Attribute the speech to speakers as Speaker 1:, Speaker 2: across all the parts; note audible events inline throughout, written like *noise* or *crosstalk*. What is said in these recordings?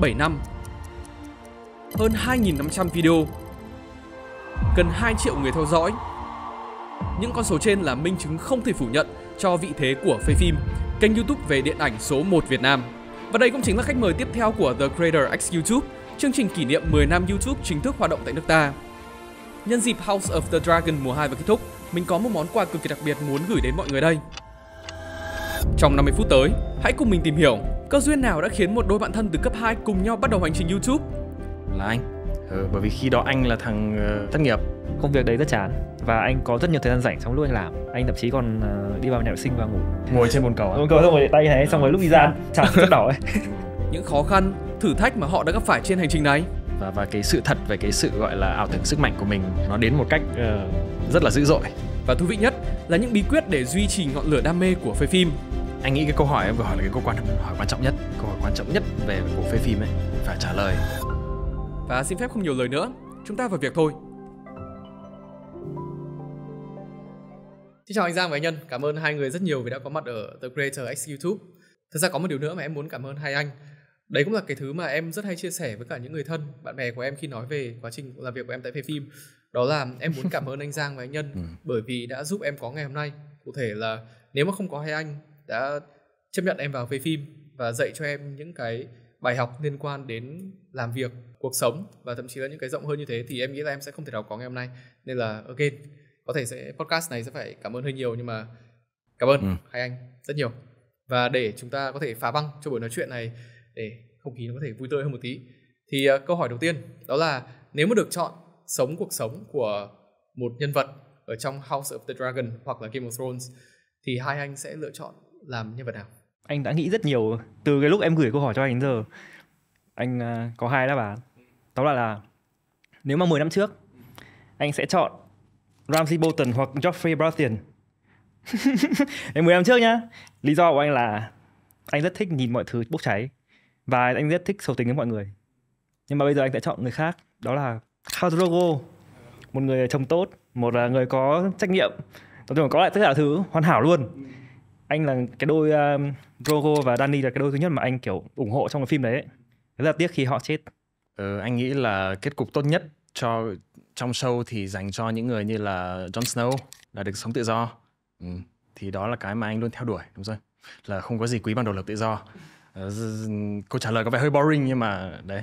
Speaker 1: 7 năm Hơn 2.500 video Gần 2 triệu người theo dõi Những con số trên là minh chứng không thể phủ nhận cho vị thế của Phê Phim Kênh youtube về điện ảnh số 1 Việt Nam Và đây cũng chính là khách mời tiếp theo của The Creator X YouTube Chương trình kỷ niệm 10 năm YouTube chính thức hoạt động tại nước ta Nhân dịp House of the Dragon mùa 2 vừa kết thúc Mình có một món quà cực kỳ đặc biệt muốn gửi đến mọi người đây Trong 50 phút tới, hãy cùng mình tìm hiểu Cơ duyên nào đã
Speaker 2: khiến một đôi bạn thân từ cấp 2 cùng nhau bắt đầu hành trình YouTube? Là anh. Ừ, bởi vì khi đó anh là thằng uh, thất nghiệp. Công việc đấy rất chán và anh có rất nhiều thời gian rảnh trong lúc anh làm. Anh thậm chí còn uh, đi vào nhà vệ sinh và ngủ. Ngồi trên bồn cầu. À? Bồn cầu xong rồi tay thế, xong rồi lúc đi ra dạ. chán rất đỏ ấy.
Speaker 1: *laughs* Những khó khăn, thử thách mà họ đã gặp phải trên hành trình này và và cái sự thật về cái sự gọi là
Speaker 3: ảo tưởng sức mạnh của mình nó đến một cách uh, rất là dữ dội. Và thú vị nhất là những bí quyết để duy trì ngọn lửa đam mê của phê phim anh nghĩ cái câu hỏi em vừa hỏi là cái câu quan hỏi quan trọng nhất câu hỏi quan
Speaker 1: trọng nhất về bộ phê phim ấy phải trả lời và xin phép không nhiều lời nữa chúng ta vào việc thôi Xin chào anh Giang và anh Nhân, cảm ơn hai người rất nhiều vì đã có mặt ở The Creator X YouTube. Thật ra có một điều nữa mà em muốn cảm ơn hai anh. Đấy cũng là cái thứ mà em rất hay chia sẻ với cả những người thân, bạn bè của em khi nói về quá trình làm việc của em tại phê phim. Đó là em muốn cảm ơn anh Giang và anh Nhân *laughs* ừ. bởi vì đã giúp em có ngày hôm nay. Cụ thể là nếu mà không có hai anh đã chấp nhận em vào về phim và dạy cho em những cái bài học liên quan đến làm việc cuộc sống và thậm chí là những cái rộng hơn như thế thì em nghĩ là em sẽ không thể nào có ngày hôm nay nên là ok, có thể sẽ podcast này sẽ phải cảm ơn hơi nhiều nhưng mà cảm ơn ừ. hai anh rất nhiều và để chúng ta có thể phá băng cho buổi nói chuyện này để không khí nó có thể vui tươi hơn một tí thì uh, câu hỏi đầu tiên đó là nếu mà được chọn sống cuộc sống của một nhân vật ở trong House of the Dragon hoặc là Game of Thrones thì hai anh sẽ lựa chọn làm nhân vật nào
Speaker 2: anh đã nghĩ rất nhiều từ cái lúc em gửi câu hỏi cho anh đến giờ anh à, có hai đáp án đó là là nếu mà 10 năm trước anh sẽ chọn Ramsey Bolton hoặc Geoffrey Baratheon *laughs* em 10 năm trước nhá lý do của anh là anh rất thích nhìn mọi thứ bốc cháy và anh rất thích sầu tính với mọi người nhưng mà bây giờ anh sẽ chọn người khác đó là Khao Drogo một người chồng tốt một người có trách nhiệm nói chung có lại tất cả thứ hoàn hảo luôn anh là cái đôi um, ờ, Drogo và Danny là cái đôi thứ nhất mà anh kiểu ủng hộ trong cái phim đấy rất là tiếc khi họ chết ừ, anh nghĩ là kết cục tốt nhất cho
Speaker 3: trong show thì dành cho những người như là Jon Snow là được sống tự do ừ. thì đó là cái mà anh luôn theo đuổi đúng rồi là không có gì quý bằng độc lập tự do ờ, câu trả lời có vẻ hơi boring nhưng mà đấy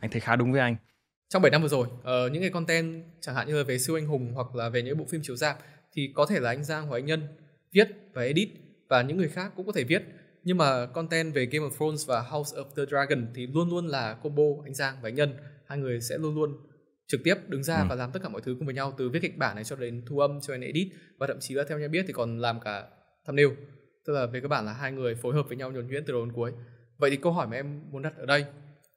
Speaker 3: anh thấy khá đúng với anh trong 7 năm vừa rồi
Speaker 1: uh, những cái content chẳng hạn như là về siêu anh hùng hoặc là về những bộ phim chiếu rạp thì có thể là anh Giang hoặc anh Nhân viết và edit và những người khác cũng có thể viết nhưng mà content về Game of Thrones và House of the Dragon thì luôn luôn là combo anh Giang và anh Nhân hai người sẽ luôn luôn trực tiếp đứng ra ừ. và làm tất cả mọi thứ cùng với nhau từ viết kịch bản này cho đến thu âm cho đến edit và thậm chí là theo nhà biết thì còn làm cả thumbnail tức là về cơ bản là hai người phối hợp với nhau nhuần nhuyễn từ đầu đến cuối vậy thì câu hỏi mà em muốn đặt ở đây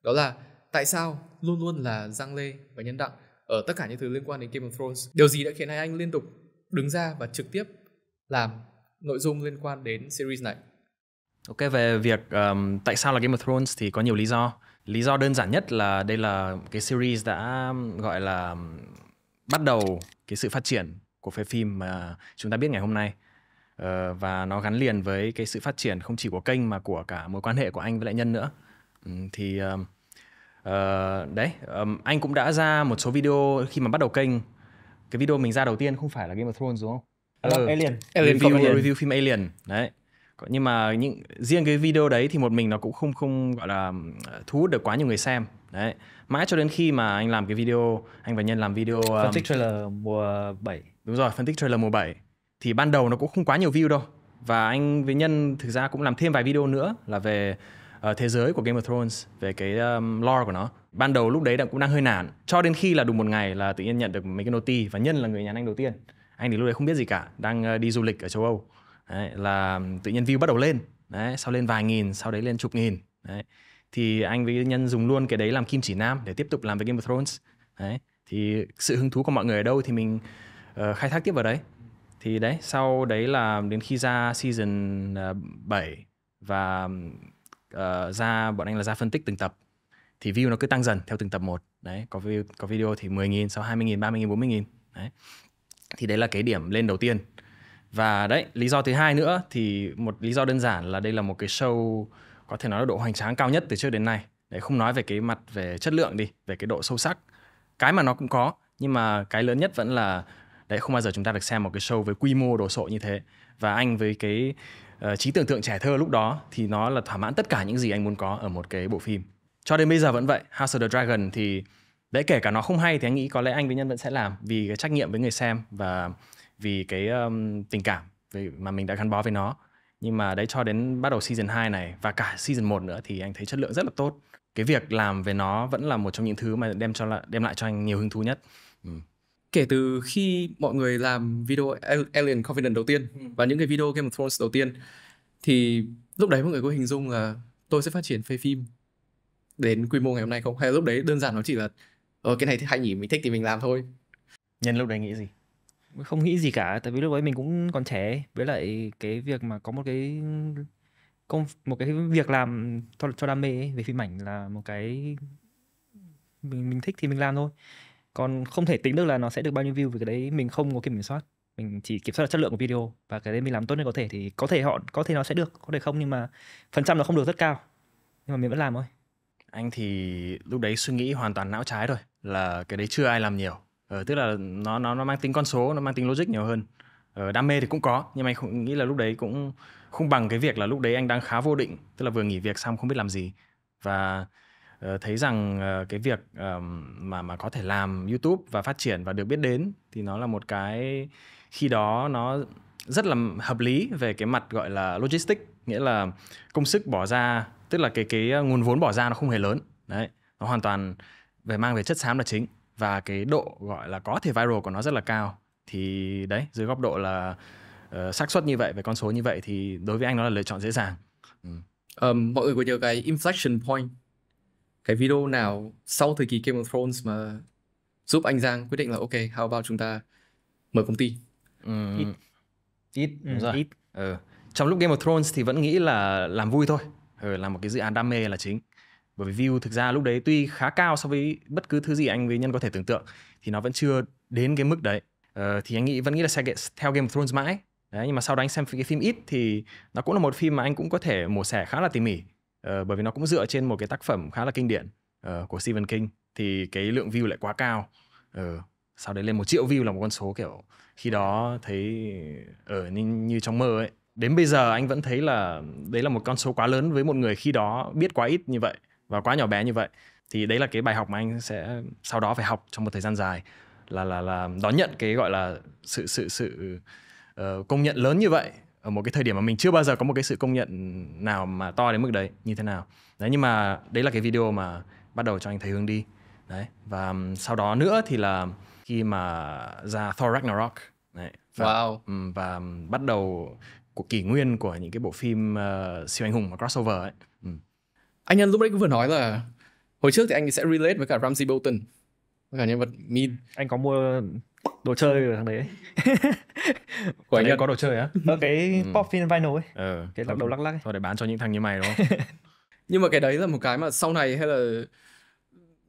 Speaker 1: đó là tại sao luôn luôn là Giang Lê và Nhân Đặng ở tất cả những thứ liên quan đến Game of Thrones điều gì đã khiến hai anh liên tục đứng ra và trực tiếp làm nội dung liên quan đến series này.
Speaker 3: Ok về việc um, tại sao là Game of Thrones thì có nhiều lý do. Lý do đơn giản nhất là đây là cái series đã gọi là bắt đầu cái sự phát triển của phê phim mà chúng ta biết ngày hôm nay uh, và nó gắn liền với cái sự phát triển không chỉ của kênh mà của cả mối quan hệ của anh với lại nhân nữa. Ừ, thì uh, đấy um, anh cũng đã ra một số video khi mà bắt đầu kênh cái video mình ra đầu tiên không phải là Game of Thrones đúng không?
Speaker 2: Ừ. Alien Alien review, review, review phim
Speaker 3: Alien đấy nhưng mà những riêng cái video đấy thì một mình nó cũng không không gọi là thu hút được quá nhiều người xem đấy mãi cho đến khi mà anh làm cái video anh và nhân làm video phân um, tích trailer mùa 7 đúng rồi phân tích trailer mùa 7 thì ban đầu nó cũng không quá nhiều view đâu và anh với nhân thực ra cũng làm thêm vài video nữa là về uh, thế giới của Game of Thrones về cái um, lore của nó ban đầu lúc đấy cũng đang hơi nản cho đến khi là đủ một ngày là tự nhiên nhận được mấy cái noti và nhân là người nhắn anh đầu tiên anh thì lúc đấy không biết gì cả đang ờ, đi du lịch ở châu âu đấy, là tự nhiên view bắt đầu lên đấy sau lên vài nghìn sau đấy lên chục nghìn đấy thì anh với nhân dùng luôn cái đấy làm kim chỉ nam để tiếp tục làm về game of thrones đấy thì sự hứng thú của mọi người ở đâu thì mình uh, khai thác tiếp vào đấy thì đấy sau đấy là đến khi ra season uh, ờ, 7 và uh, ra bọn anh là ra phân tích từng tập thì view nó cứ tăng dần theo từng tập một đấy có view có video thì 10.000 sau 20.000 30.000 40.000 đấy thì đấy là cái điểm lên đầu tiên và đấy lý do thứ hai nữa thì một lý do đơn giản là đây là một cái show có thể nói là độ hoành tráng cao nhất từ trước đến nay đấy không nói về cái mặt về chất lượng đi về cái độ sâu sắc cái mà nó cũng có nhưng mà cái lớn nhất vẫn là đấy không bao giờ chúng ta được xem một cái show với quy mô đồ sộ như thế và anh với cái uh, trí tưởng tượng trẻ thơ lúc đó thì nó là thỏa mãn tất cả những gì anh muốn có ở một cái bộ phim cho đến bây giờ vẫn vậy House of the Dragon thì đấy kể cả nó không hay thì anh nghĩ có lẽ anh với nhân vẫn sẽ làm vì cái trách nhiệm với người xem và vì cái um, tình cảm về mà mình đã gắn bó với nó nhưng mà đấy cho đến bắt đầu season 2 này và cả season 1 nữa thì anh thấy chất lượng rất là tốt cái việc làm về nó vẫn là một trong những thứ mà đem cho lại đem lại cho anh nhiều hứng thú nhất ừ.
Speaker 1: kể từ khi mọi người làm video Alien Covenant đầu tiên ừ. và những cái video Game of Thrones đầu tiên thì lúc đấy mọi người có hình dung là tôi sẽ phát triển phê phim đến quy mô ngày hôm nay không hay là lúc đấy đơn giản nó chỉ là ờ cái này thì hay nhỉ mình thích thì mình làm
Speaker 2: thôi nhân lúc đấy nghĩ gì không nghĩ gì cả tại vì lúc ấy mình cũng còn trẻ với lại cái việc mà có một cái công một cái việc làm cho, cho đam mê ấy, về phim ảnh là một cái mình mình thích thì mình làm thôi còn không thể tính được là nó sẽ được bao nhiêu view vì cái đấy mình không có kiểm soát mình chỉ kiểm soát được chất lượng của video và cái đấy mình làm tốt nhất có thể thì có thể họ có thể nó sẽ được có thể không nhưng mà phần trăm nó không được rất cao nhưng mà mình vẫn làm thôi
Speaker 3: anh thì lúc đấy suy nghĩ hoàn toàn não trái rồi là cái đấy chưa ai làm nhiều ờ, tức là nó nó nó mang tính con số nó mang tính logic nhiều hơn ờ, đam mê thì cũng có nhưng mà anh nghĩ là lúc đấy cũng không bằng cái việc là lúc đấy anh đang khá vô định tức là vừa nghỉ việc xong không biết làm gì và uh, thấy rằng uh, cái việc um, mà mà có thể làm YouTube và phát triển và được biết đến thì nó là một cái khi đó nó rất là hợp lý về cái mặt gọi là logistics nghĩa là công sức bỏ ra tức là cái cái ờ, nguồn vốn bỏ ra nó không hề lớn đấy nó hoàn toàn về mang về chất xám là chính và cái độ gọi là có thể viral của nó rất là cao thì đấy dưới góc độ là uh, xác suất như
Speaker 1: vậy về con số như vậy thì đối với anh nó là lựa chọn dễ dàng ừ. um, mọi người có nhớ cái inflection point cái video nào sau thời kỳ Game of Thrones mà giúp anh Giang quyết định là ok how about chúng ta mở công ty ừ. ít ít
Speaker 3: ừ. ít ừ. trong lúc Game of Thrones thì vẫn nghĩ là làm vui thôi ừ, làm một cái dự án đam mê là chính bởi vì view thực ra lúc đấy tuy khá cao so với bất cứ thứ gì anh với nhân có thể tưởng tượng thì nó vẫn chưa đến cái mức đấy ờ, thì anh nghĩ vẫn nghĩ là sẽ theo Game of Thrones mãi đấy, nhưng mà sau đó anh xem cái phim ít thì nó cũng là một phim mà anh cũng có thể mổ xẻ khá là tỉ mỉ ờ, bởi vì nó cũng dựa trên một cái tác phẩm khá là kinh điển uh, của Stephen King thì cái lượng view lại quá cao ờ, sau đấy lên một triệu view là một con số kiểu khi đó thấy ở như, như trong mơ ấy đến bây giờ anh vẫn thấy là đấy là một con số quá lớn với một người khi đó biết quá ít như vậy và quá nhỏ bé như vậy thì đấy là cái bài học mà anh sẽ sau đó phải học trong một thời gian dài là là là đón nhận cái gọi là sự sự sự uh, công nhận lớn như vậy ở một cái thời điểm mà mình chưa bao giờ có một cái sự công nhận nào mà to đến mức đấy như thế nào đấy nhưng mà đấy là cái video mà bắt đầu cho anh thấy hướng đi đấy và um, sau đó nữa thì là khi mà ra Thor Ragnarok đấy, và, wow. Um, và um, bắt đầu
Speaker 1: của kỷ nguyên của những cái bộ phim uh, siêu anh hùng và crossover ấy um anh nhân lúc đấy cũng vừa nói là hồi trước thì anh sẽ relate với cả Ramsey Bolton với cả nhân vật Min anh có mua đồ chơi ở thằng đấy
Speaker 3: *laughs* của anh nhân có đồ chơi
Speaker 1: á ở *laughs* ờ, cái ừ. pop vinyl ấy ừ. cái lắc đầu lắc lắc ấy để bán cho những thằng như mày đúng không *laughs* nhưng mà cái đấy là một cái mà sau này hay là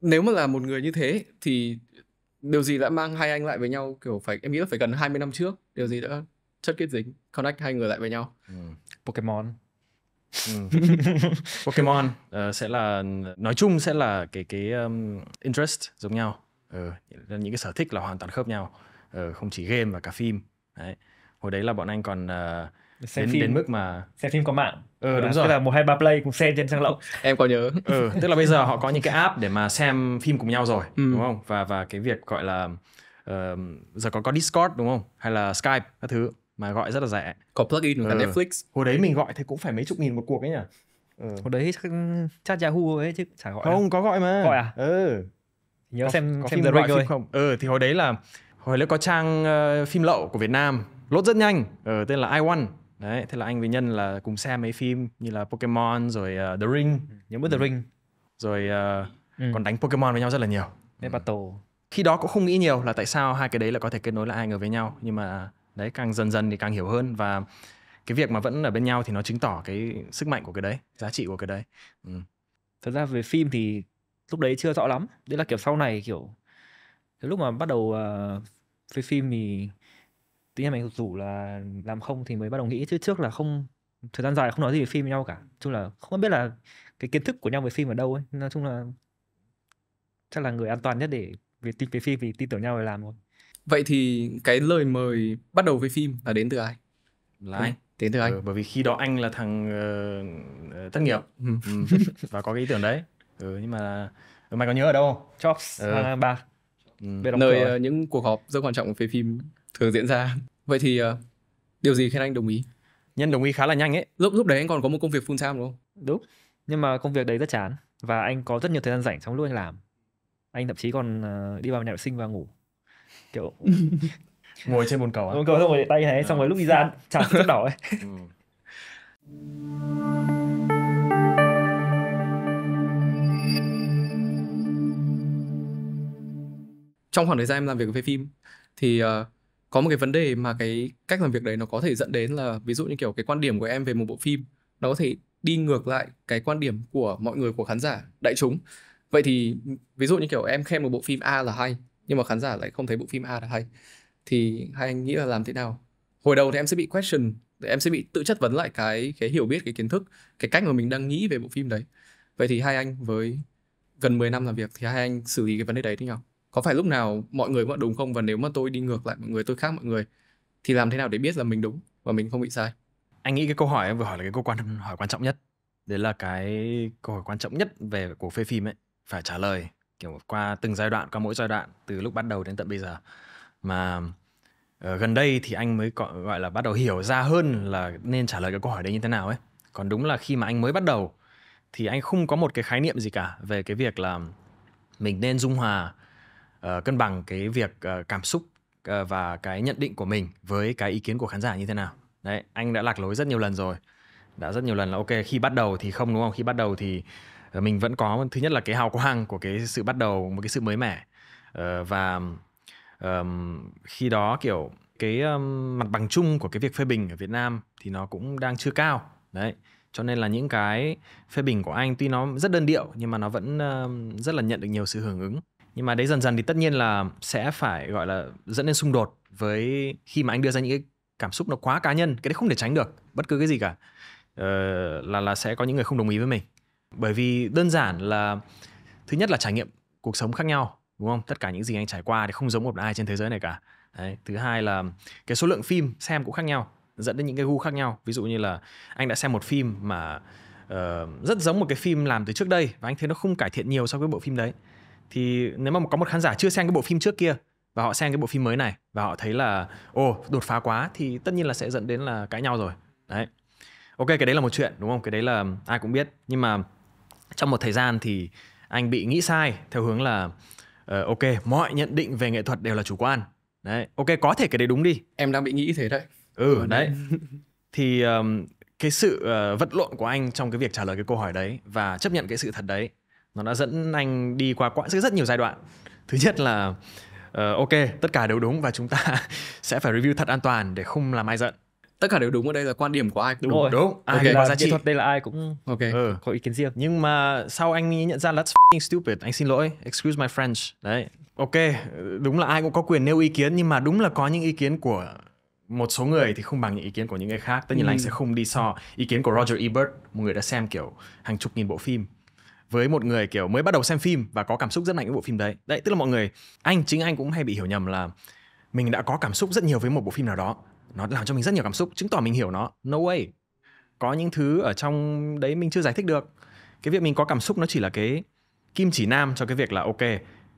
Speaker 1: nếu mà là một người như thế thì điều gì đã mang hai anh lại với nhau kiểu phải em nghĩ là phải gần 20 năm trước điều gì đã chất kết dính connect hai người lại với nhau ừ. Pokemon Ừ. *laughs* Pokemon
Speaker 3: uh, sẽ là nói chung sẽ là cái cái um, interest giống nhau ừ, những cái sở thích là hoàn toàn khớp nhau ừ, không chỉ game mà cả phim đấy hồi đấy là bọn anh còn uh, xem đến, phim đến mức mà xem phim có mạng
Speaker 2: ừ, đúng à, rồi tức là một hai ba play cùng xem trên trang lậu *laughs*
Speaker 3: em có nhớ ừ, *laughs* tức là bây giờ họ có những cái app để mà xem phim cùng nhau rồi ừ. đúng không và và cái việc gọi là uh, giờ có có discord đúng không hay là skype các thứ mà gọi rất là rẻ có plugin của ừ. Netflix hồi đấy mình
Speaker 2: gọi thì cũng phải mấy chục nghìn một cuộc ấy nhỉ ừ. hồi đấy chat Yahoo ấy chứ chả gọi không đâu. có gọi mà gọi à ừ nhớ có, xem có xem phim The rồi không ừ
Speaker 3: thì hồi đấy là hồi đấy có trang uh, phim lậu của Việt Nam lốt rất nhanh ừ, tên là i One đấy thế là anh với nhân là cùng xem mấy phim như là Pokemon rồi uh, The Ring ừ. nhớ bữa The Ring rồi uh, ừ. còn đánh Pokemon với nhau rất là nhiều ừ. Battle khi đó cũng không nghĩ nhiều là tại sao hai cái đấy là có thể kết nối lại hai người với nhau nhưng mà đấy càng dần dần thì càng hiểu hơn và cái việc mà vẫn ở bên nhau thì nó chứng tỏ cái sức mạnh của cái đấy giá trị của cái đấy
Speaker 1: ừ.
Speaker 2: thật ra về phim thì lúc đấy chưa rõ lắm đấy là kiểu sau này kiểu lúc mà bắt đầu uh, ờ, về phim thì tự nhiên mình rủ là làm không thì mới bắt đầu nghĩ chứ trước là không thời gian dài không nói gì về phim với nhau cả chung là không biết là cái kiến thức của nhau về phim ở đâu ấy nói chung là chắc là người an toàn nhất để về tin về phim vì tin tưởng nhau để làm thôi
Speaker 1: vậy thì cái lời mời bắt đầu với phim là đến từ ai là ừ. anh đến từ anh ừ, bởi vì khi đó anh là thằng uh, ờ, ờ, thất nghiệp ừ. ừ. và có cái ý tưởng đấy ừ, nhưng mà ừ, mày có nhớ ở đâu không chops
Speaker 2: ừ. à, ba ừ. nơi
Speaker 1: uh, những cuộc họp rất quan trọng về phim thường diễn ra vậy thì uh, điều gì khiến anh đồng ý
Speaker 2: nhân đồng ý khá là nhanh ấy lúc lúc đấy anh còn có một công việc full time đúng không đúng nhưng mà công việc đấy rất chán và anh có rất nhiều thời gian rảnh trong lúc anh làm anh thậm chí còn uh, đi vào nhà vệ sinh và ngủ kiểu *laughs* ngồi trên bồn cầu à? bồn cầu xong rồi để tay thế xong rồi lúc đi ra à. chán rất đỏ ấy *laughs* ừ.
Speaker 1: trong khoảng thời gian em làm việc với phim thì uh, có một cái vấn đề mà cái cách làm việc đấy nó có thể dẫn đến là ví dụ như kiểu cái quan điểm của em về một bộ phim nó có thể đi ngược lại cái quan điểm của mọi người của khán giả đại chúng vậy thì ví dụ như kiểu em khen một bộ phim A là hay nhưng mà khán giả lại không thấy bộ phim A là hay thì hai anh nghĩ là làm thế nào hồi đầu thì em sẽ bị question em sẽ bị tự chất vấn lại cái cái hiểu biết cái kiến thức cái cách mà mình đang nghĩ về bộ phim đấy vậy thì hai anh với gần 10 năm làm việc thì hai anh xử lý cái vấn đề đấy thế nào có phải lúc nào mọi người vẫn đúng không và nếu mà tôi đi ngược lại mọi người tôi khác mọi người thì làm thế nào để biết là mình đúng và mình không bị sai anh nghĩ cái câu hỏi em vừa hỏi là cái câu quan hỏi quan trọng nhất đấy là cái câu hỏi quan trọng
Speaker 3: nhất về của phê phim ấy phải trả lời kiểu qua từng giai đoạn qua mỗi giai đoạn từ lúc bắt đầu đến tận bây giờ mà uh, gần đây thì anh mới gọi là bắt đầu hiểu ra hơn là nên trả lời cái câu hỏi đấy như thế nào ấy còn đúng là khi mà anh mới bắt đầu thì anh không có một cái khái niệm gì cả về cái việc là mình nên dung hòa uh, cân bằng cái việc uh, cảm xúc uh, và cái nhận định của mình với cái ý kiến của khán giả như thế nào đấy anh đã lạc lối rất nhiều lần rồi đã rất nhiều lần là ok khi bắt đầu thì không đúng không khi bắt đầu thì Ờ, mình vẫn có thứ nhất là cái hào quang của cái sự bắt đầu một cái sự mới mẻ ờ, và khi đó kiểu cái mặt bằng chung của cái việc phê bình ở Việt Nam thì nó cũng đang chưa cao đấy cho nên là những cái phê bình của anh tuy nó rất đơn điệu nhưng mà nó vẫn rất là nhận được nhiều sự hưởng ứng nhưng mà đấy dần dần thì tất nhiên là sẽ phải gọi là dẫn đến xung đột với khi mà anh đưa ra những cái cảm xúc nó quá cá nhân cái đấy không thể tránh được bất cứ cái gì cả ờ, là là sẽ có những người không đồng ý với mình bởi vì đơn giản là thứ nhất là trải nghiệm cuộc sống khác nhau đúng không tất cả những gì anh trải qua thì không giống một ai trên thế giới này cả Đấy. thứ hai là cái số lượng phim xem cũng khác nhau dẫn đến những cái gu khác nhau ví dụ như là anh đã xem một phim mà uh, rất giống một cái phim làm từ trước đây và anh thấy nó không cải thiện nhiều so với bộ phim đấy thì nếu mà có một khán giả chưa xem cái bộ phim trước kia và họ xem cái bộ phim mới này và họ thấy là ồ đột phá quá thì tất nhiên là sẽ dẫn đến là cãi nhau rồi đấy ok cái đấy là một chuyện đúng không cái đấy là ai cũng biết nhưng mà trong một thời gian thì anh bị nghĩ sai theo hướng là uh, ok mọi nhận định về nghệ thuật đều là chủ quan đấy ok có thể cái đấy đúng đi em đang bị nghĩ thế đấy ừ, ờ, đấy *laughs* thì um, cái sự uh, vật lộn của anh trong cái việc trả lời cái câu hỏi đấy và chấp nhận cái sự thật đấy nó đã dẫn anh đi qua quãng rất rất nhiều giai đoạn thứ nhất là uh, ok tất cả đều đúng và chúng ta *laughs* sẽ phải review thật an toàn để không làm ai giận tất cả đều đúng ở đây là quan điểm của ai cũng đúng, đúng rồi đúng ai okay. là giá trị thuật đây là ai cũng ừ. ok ừ, ừ. có ý kiến riêng nhưng mà sau anh nhận ra là that's stupid anh xin lỗi excuse my French đấy ok đúng là ai cũng có quyền nêu ý kiến nhưng mà đúng là có những ý kiến của một số người thì không bằng những ý kiến của những người khác tất nhiên ừ. là anh ừ. sẽ không đi so ý kiến của Roger Ebert một người đã xem kiểu hàng chục nghìn bộ phim với một người kiểu mới bắt đầu xem phim và có cảm xúc rất mạnh với bộ phim đấy đấy tức là mọi người anh chính anh cũng hay bị hiểu nhầm là mình đã có cảm xúc rất nhiều với một bộ phim nào đó nó làm cho mình rất nhiều cảm xúc chứng tỏ mình hiểu nó no way có những thứ ở trong đấy mình chưa giải thích được cái việc mình có cảm xúc nó chỉ là cái kim chỉ nam cho cái việc là ok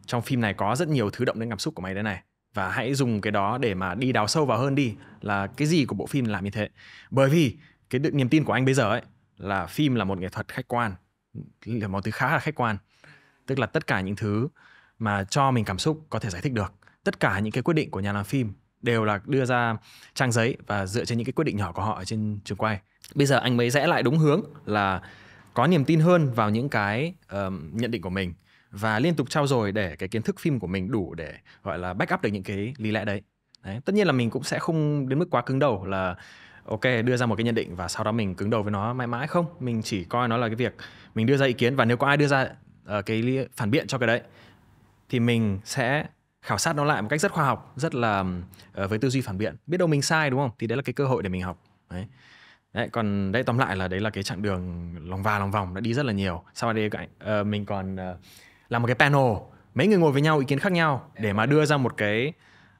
Speaker 3: trong phim này có rất nhiều thứ động đến cảm xúc của mày đấy này và hãy dùng cái đó để mà đi đào sâu vào hơn đi là cái gì của bộ phim làm như thế bởi vì cái niềm tin của anh bây giờ ấy là phim là một nghệ thuật khách quan là một thứ khá là khách quan tức là tất cả những thứ mà cho mình cảm xúc có thể giải thích được tất cả những cái quyết định của nhà làm phim đều là đưa ra trang giấy và dựa trên những cái quyết định nhỏ của họ ở trên trường quay bây giờ anh mới rẽ lại đúng hướng là có niềm tin hơn vào những cái um, nhận định của mình và liên tục trao dồi để cái kiến thức phim của mình đủ để gọi là backup được những cái lý lẽ đấy. đấy tất nhiên là mình cũng sẽ không đến mức quá cứng đầu là ok đưa ra một cái nhận định và sau đó mình cứng đầu với nó mãi mãi không mình chỉ coi nó là cái việc mình đưa ra ý kiến và nếu có ai đưa ra uh, cái phản biện cho cái đấy thì mình sẽ khảo sát nó lại một cách rất khoa học rất là ờ, với tư duy phản biện biết đâu mình sai đúng không thì đấy là cái cơ hội để mình học đấy Đấy, còn đây tóm lại là đấy là cái chặng đường lòng và lòng vòng đã đi rất là nhiều. Sau đây ờ, mình còn ờ, làm một cái panel, mấy người ngồi với nhau ý kiến khác nhau để mà đưa ra một cái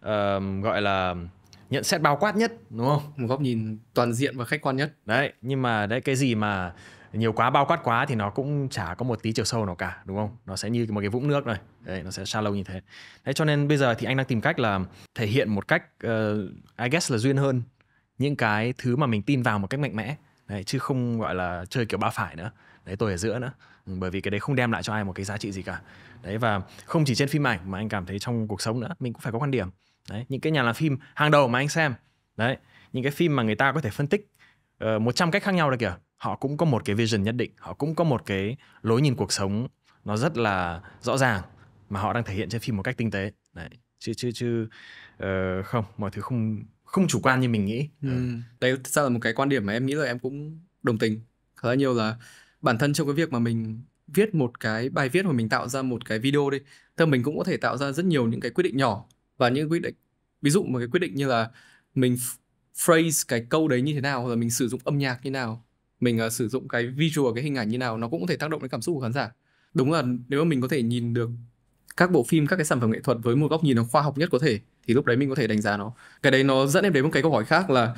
Speaker 3: uh, gọi là nhận xét bao quát nhất đúng không? Một góc nhìn toàn diện và khách quan nhất. Đấy, nhưng mà đấy cái gì mà nhiều quá bao quát quá thì nó cũng chả có một tí chiều sâu nào cả đúng không nó sẽ như một cái vũng nước này đấy nó sẽ shallow như thế đấy cho nên bây giờ thì anh đang tìm cách là thể hiện một cách uh, I guess là duyên hơn những cái thứ mà mình tin vào một cách mạnh mẽ đấy, chứ không gọi là chơi kiểu ba phải nữa đấy tôi ở giữa nữa ừ, bởi vì cái đấy không đem lại cho ai một cái giá trị gì cả đấy và không chỉ trên phim ảnh mà anh cảm thấy trong cuộc sống nữa mình cũng phải có quan điểm đấy những cái nhà làm phim hàng đầu mà anh xem đấy những cái phim mà người ta có thể phân tích uh, trăm cách khác nhau được kìa họ cũng có một cái vision nhất định họ cũng có một cái lối nhìn cuộc sống nó rất là rõ ràng mà họ đang thể hiện trên phim một cách tinh tế đấy chứ chứ
Speaker 1: chứ uh, không mọi thứ không không chủ quan như mình nghĩ ừ. ừ. Ờ. đấy sao là một cái quan điểm mà em nghĩ là em cũng đồng tình khá là nhiều là bản thân trong cái việc mà mình viết một cái bài viết mà mình tạo ra một cái video đi thì mình cũng có thể tạo ra rất nhiều những cái quyết định nhỏ và những quyết định ví dụ một cái quyết định như là mình phrase cái câu đấy như thế nào hoặc là mình sử dụng âm nhạc như nào mình uh, sử dụng cái visual cái hình ảnh như nào nó cũng có thể tác động đến cảm xúc của khán giả đúng là nếu mà mình có thể nhìn được các bộ phim các cái sản phẩm nghệ thuật với một góc nhìn nó khoa học nhất có thể thì lúc đấy mình có thể đánh giá nó cái đấy nó dẫn em đến một cái câu hỏi khác là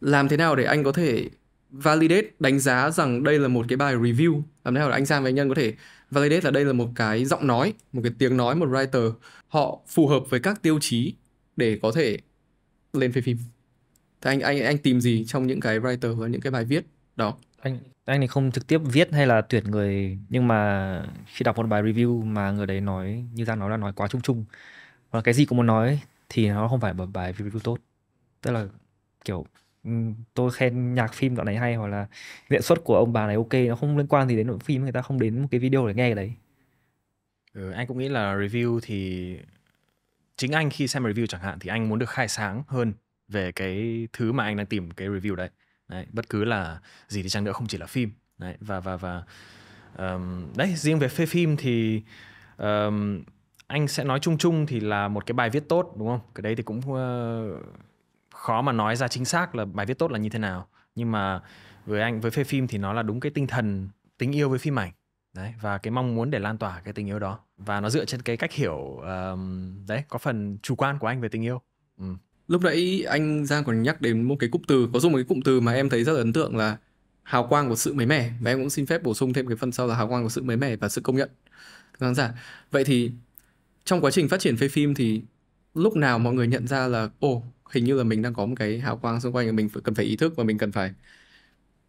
Speaker 1: làm thế nào để anh có thể validate đánh giá rằng đây là một cái bài review làm thế nào để anh sang và anh Nhân có thể validate là đây là một cái giọng nói một cái tiếng nói một writer họ phù hợp với các tiêu chí để có thể lên phê phim thì anh anh anh tìm gì trong những cái writer và những cái bài viết
Speaker 2: đó anh anh thì không trực tiếp viết hay là tuyển người nhưng mà khi đọc một bài review mà người đấy nói như giang nói là nói quá chung chung và cái gì cũng muốn nói thì nó không phải một bài review tốt tức là kiểu ừ, tôi khen nhạc phim đoạn này hay hoặc là diễn xuất của ông bà này ok nó không liên quan gì đến nội phim người ta không đến một cái video để nghe cái đấy
Speaker 3: ừ, anh cũng nghĩ là review thì chính anh khi xem review chẳng hạn thì anh muốn được khai sáng hơn về cái thứ mà anh đang tìm cái review đấy đấy, bất cứ là gì thì chăng nữa không chỉ là phim đấy, và và và um, đấy riêng về phê phim thì um, anh sẽ nói chung chung thì là một cái bài viết tốt đúng không cái đấy thì cũng uh, khó mà nói ra chính xác là bài viết tốt là như thế nào nhưng mà với anh với phê phim thì nó là đúng cái tinh thần tình yêu với phim ảnh đấy và cái mong muốn để lan tỏa cái tình yêu đó và nó dựa trên cái cách hiểu um, đấy có phần
Speaker 1: chủ quan của anh về tình yêu ừ lúc nãy anh Giang còn nhắc đến một cái cụm từ có dùng một cái cụm từ mà em thấy rất là ấn tượng là hào quang của sự mới mẻ và em cũng xin phép bổ sung thêm cái phần sau là hào quang của sự mới mẻ và sự công nhận khán vâng, giả dạ. vậy thì trong quá trình phát triển phê phim thì lúc nào mọi người nhận ra là ồ hình như là mình đang có một cái hào quang xung quanh và mình cần phải ý thức và mình cần phải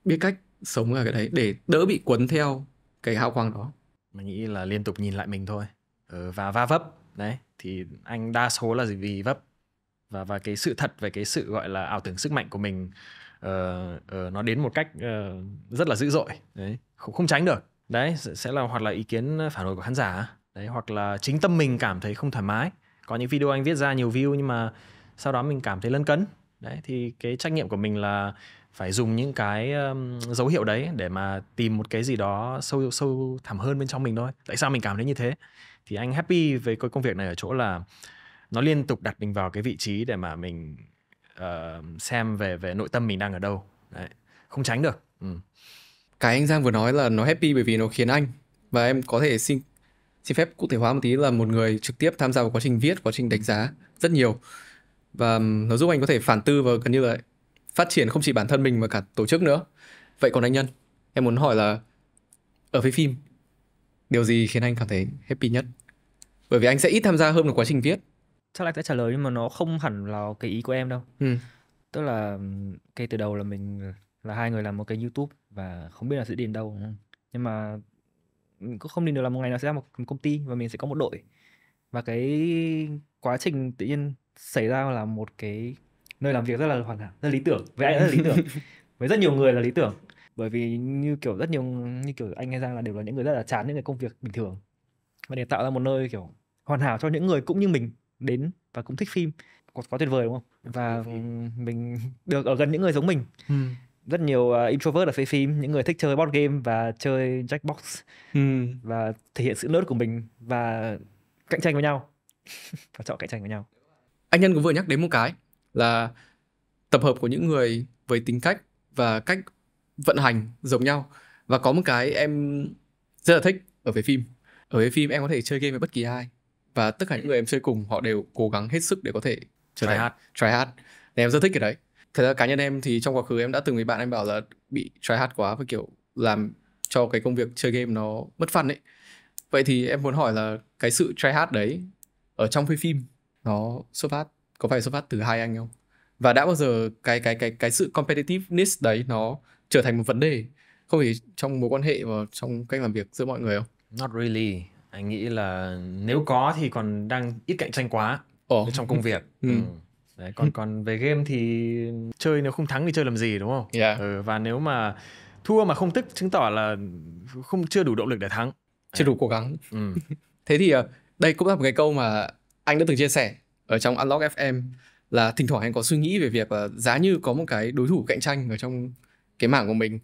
Speaker 1: biết cách sống ở cái đấy để đỡ bị cuốn theo cái hào quang đó
Speaker 3: mình nghĩ là liên tục nhìn lại mình thôi ừ, và va vấp đấy thì anh đa số là vì vấp và và cái sự thật về cái sự gọi là ảo tưởng sức mạnh của mình uh, uh, nó đến một cách uh, rất là dữ dội đấy không, không tránh được đấy sẽ là hoặc là ý kiến phản hồi của khán giả đấy hoặc là chính tâm mình cảm thấy không thoải mái có những video anh viết ra nhiều view nhưng mà sau đó mình cảm thấy lân cấn đấy thì cái trách nhiệm của mình là phải dùng những cái um, dấu hiệu đấy để mà tìm một cái gì đó sâu sâu thẳm hơn bên trong mình thôi tại sao mình cảm thấy như thế thì anh happy về cái công việc này ở chỗ là nó liên tục đặt mình vào cái vị trí để mà mình uh, xem về về nội tâm mình đang ở đâu
Speaker 1: Đấy. không tránh được ừ. cái anh Giang vừa nói là nó happy bởi vì nó khiến anh và em có thể xin xin phép cụ thể hóa một tí là một người trực tiếp tham gia vào quá trình viết quá trình đánh giá rất nhiều và nó giúp anh có thể phản tư và gần như là phát triển không chỉ bản thân mình mà cả tổ chức nữa vậy còn anh nhân em muốn hỏi là ở với phim điều gì khiến anh cảm thấy happy nhất bởi vì anh sẽ ít tham gia hơn vào quá trình viết
Speaker 2: chắc là sẽ trả lời nhưng mà nó không hẳn là cái ý của em đâu ừ. tức là cái từ đầu là mình là hai người làm một cái youtube và không biết là sẽ đi đến đâu ừ. nhưng mà mình cũng không đi được là một ngày nó sẽ ra một công ty và mình sẽ có một đội và cái quá trình tự nhiên xảy ra là một cái
Speaker 1: nơi làm việc rất là hoàn hảo rất lý tưởng với anh rất là lý tưởng
Speaker 2: *laughs* với rất nhiều người là lý tưởng bởi vì như kiểu rất nhiều như kiểu anh hay giang là đều là những người rất là chán những cái công việc bình thường và để tạo ra một nơi kiểu hoàn hảo cho những người cũng như mình đến và cũng thích phim quá, quá tuyệt vời đúng không và mình được ở gần những người giống mình ừ. rất nhiều uh, introvert ở phía phim những người thích chơi board game và chơi jackbox ừ. và thể hiện sự nớt của mình và cạnh tranh với nhau *laughs* và chọn cạnh tranh với nhau
Speaker 1: anh nhân cũng vừa nhắc đến một cái là tập hợp của những người với tính cách và cách vận hành giống nhau và có một cái em rất là thích ở về phim ở về phim em có thể chơi game với bất kỳ ai và tất cả những người em chơi cùng họ đều cố gắng hết sức để có thể trở thành hard try hard thì em rất thích cái đấy thật ra cá nhân em thì trong quá khứ em đã từng bị bạn em bảo là bị try hard quá và kiểu làm cho cái công việc chơi game nó mất fun ấy vậy thì em muốn hỏi là cái sự try hard đấy ở trong phim phim nó xuất phát có phải xuất phát từ hai anh không và đã bao giờ cái cái cái cái sự competitiveness đấy nó trở thành một vấn đề không chỉ trong mối quan hệ và trong cách làm việc giữa mọi người không? Not really anh nghĩ là nếu có thì còn đang ít cạnh tranh quá Ồ. trong công việc *laughs* ừ. ừ.
Speaker 3: Đấy, còn còn về game thì chơi nếu không thắng thì chơi làm gì đúng không yeah. Dạ. ừ, và nếu mà thua mà không tức chứng tỏ là không chưa đủ động lực để thắng
Speaker 1: chưa đủ cố gắng ừ. *laughs* thế thì ờ, đây cũng là một cái câu mà anh đã từng chia sẻ ở trong unlock fm là thỉnh thoảng anh có suy nghĩ về việc là giá như có một cái đối thủ cạnh tranh ở trong cái mảng của mình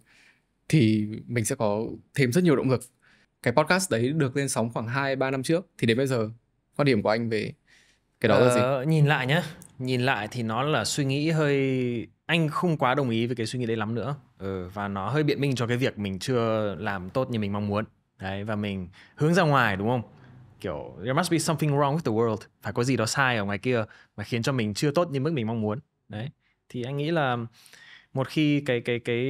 Speaker 1: thì mình sẽ có thêm rất nhiều động lực cái podcast đấy được lên sóng khoảng 2 3 năm trước thì đến bây giờ quan điểm của anh về cái đó là gì? Ờ, nhìn lại nhá, nhìn
Speaker 3: lại thì nó là suy nghĩ hơi anh không quá đồng ý với cái suy nghĩ đấy lắm nữa. Ừ, và nó hơi biện minh cho cái việc mình chưa làm tốt như mình mong muốn. Đấy và mình hướng ra ngoài đúng không? Kiểu there must be something wrong with the world. Phải có gì đó sai ở ngoài kia mà khiến cho mình chưa tốt như mức mình mong muốn. Đấy. Thì anh nghĩ là một khi cái cái cái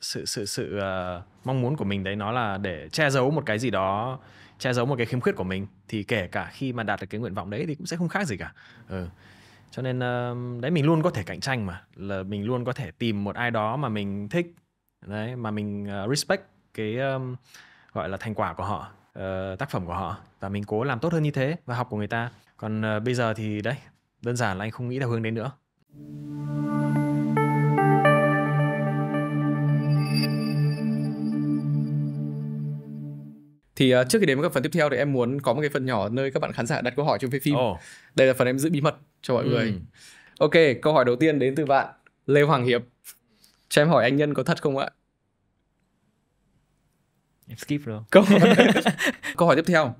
Speaker 3: sự sự sự uh, mong muốn của mình đấy nó là để che giấu một cái gì đó che giấu một cái khiếm khuyết của mình thì kể cả khi mà đạt được cái nguyện vọng đấy thì cũng sẽ không khác gì cả ừ. cho nên đấy mình luôn có thể cạnh tranh mà là mình luôn có thể tìm một ai đó mà mình thích đấy mà mình ờ, respect cái um, gọi là thành quả của họ uh, tác phẩm của họ và mình cố làm tốt hơn như thế và học của người ta còn uh, bây giờ thì đấy đơn giản là anh không nghĩ theo hướng đấy nữa
Speaker 1: thì uh, trước khi đến với các phần tiếp theo thì em muốn có một cái phần nhỏ nơi các bạn khán giả đặt câu hỏi cho phim phim oh. đây là phần em giữ bí mật cho mọi ừ. người ok câu hỏi đầu tiên đến từ bạn lê hoàng hiệp cho em hỏi anh nhân có thật không ạ em skip rồi câu hỏi, *laughs* câu hỏi tiếp theo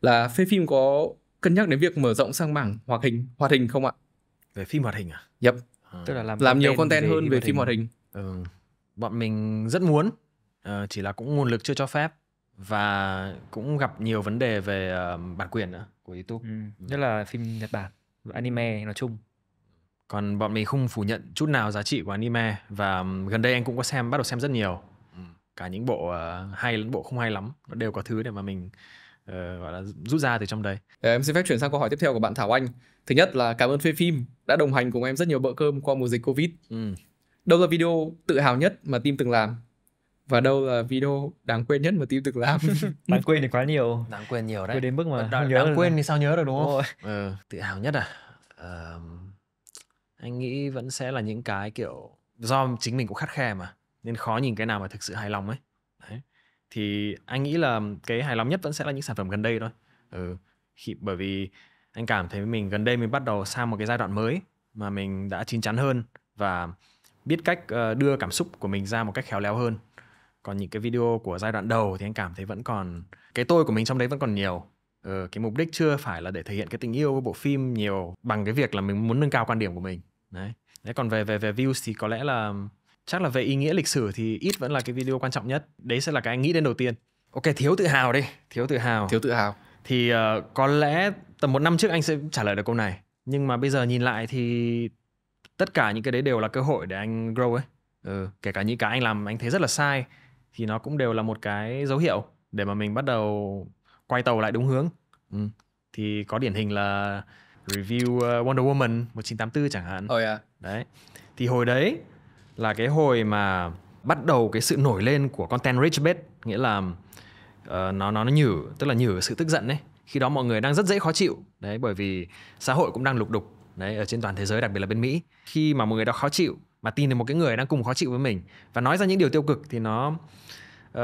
Speaker 1: là phê phim có cân nhắc đến việc mở rộng sang mảng hoạt hình hoạt hình không ạ về phim hoạt hình à yep à. tức là làm làm nhiều content hơn về phim hoạt hình,
Speaker 3: hình. Ừ. bọn mình rất muốn à, chỉ là cũng nguồn lực chưa cho phép và cũng gặp nhiều vấn đề về uh, bản quyền nữa của YouTube. Ừ, ừ, nhất là phim Nhật Bản, anime nói chung. Còn bọn mình không phủ nhận chút nào giá trị của anime và gần đây anh cũng có xem bắt đầu xem rất nhiều. Ừ, cả những bộ uh, hay lẫn bộ không hay lắm, nó đều
Speaker 1: có thứ để mà mình uh, gọi là rút ra từ trong đấy. Em xin phép chuyển sang câu hỏi tiếp theo của bạn Thảo Anh. Thứ nhất là cảm ơn phê phim đã đồng hành cùng em rất nhiều bữa cơm qua mùa dịch Covid. Ừ. Đâu là video tự hào nhất mà team từng làm và đâu là video đáng quên nhất mà team từng làm *laughs* đáng quên thì quá nhiều đáng quên nhiều đấy quên đến mức mà đáng, nhớ đáng quên thì sao nhớ được đúng không ừ, tự hào
Speaker 3: nhất à uh, anh nghĩ vẫn sẽ là những cái kiểu do chính mình cũng khắt khe mà nên khó nhìn cái nào mà thực sự hài lòng ấy đấy. thì anh nghĩ là cái hài lòng nhất vẫn sẽ là những sản phẩm gần đây thôi ừ khi bởi vì anh cảm thấy mình gần đây mình bắt đầu sang một cái giai đoạn mới mà mình đã chín chắn hơn và biết cách ờ, đưa cảm xúc của mình ra một cách khéo léo hơn còn những cái video của giai đoạn đầu thì anh cảm thấy vẫn còn cái tôi của mình trong đấy vẫn còn nhiều ừ, cái mục đích chưa phải là để thể hiện cái tình yêu của bộ phim nhiều bằng cái việc là mình muốn nâng cao quan điểm của mình đấy đấy còn về về về views thì có lẽ là chắc là về ý nghĩa lịch sử thì ít vẫn là cái video quan trọng nhất đấy sẽ là cái anh nghĩ đến đầu tiên ok thiếu tự hào đi thiếu tự hào thiếu tự hào thì uh, có lẽ tầm một năm trước anh sẽ trả lời được câu này nhưng mà bây giờ nhìn lại thì tất cả những cái đấy đều là cơ hội để anh grow ấy ừ, kể cả những cái anh làm anh thấy rất là sai thì nó cũng đều là một cái dấu hiệu để mà mình bắt đầu quay tàu lại đúng hướng ừ. thì có điển hình là review ờ, Wonder Woman 1984 chẳng hạn oh yeah. À. đấy thì hồi đấy là cái hồi mà bắt đầu cái sự nổi lên của content rage bait nghĩa là uh, nó nó nó nhử tức là nhử sự tức giận đấy khi đó mọi người đang rất dễ khó chịu đấy bởi vì xã hội cũng đang lục đục đấy ở trên toàn thế giới đặc biệt là bên Mỹ khi mà mọi người đó khó chịu mà tin được một cái người đang cùng khó chịu với mình và nói ra những điều tiêu cực thì nó uh,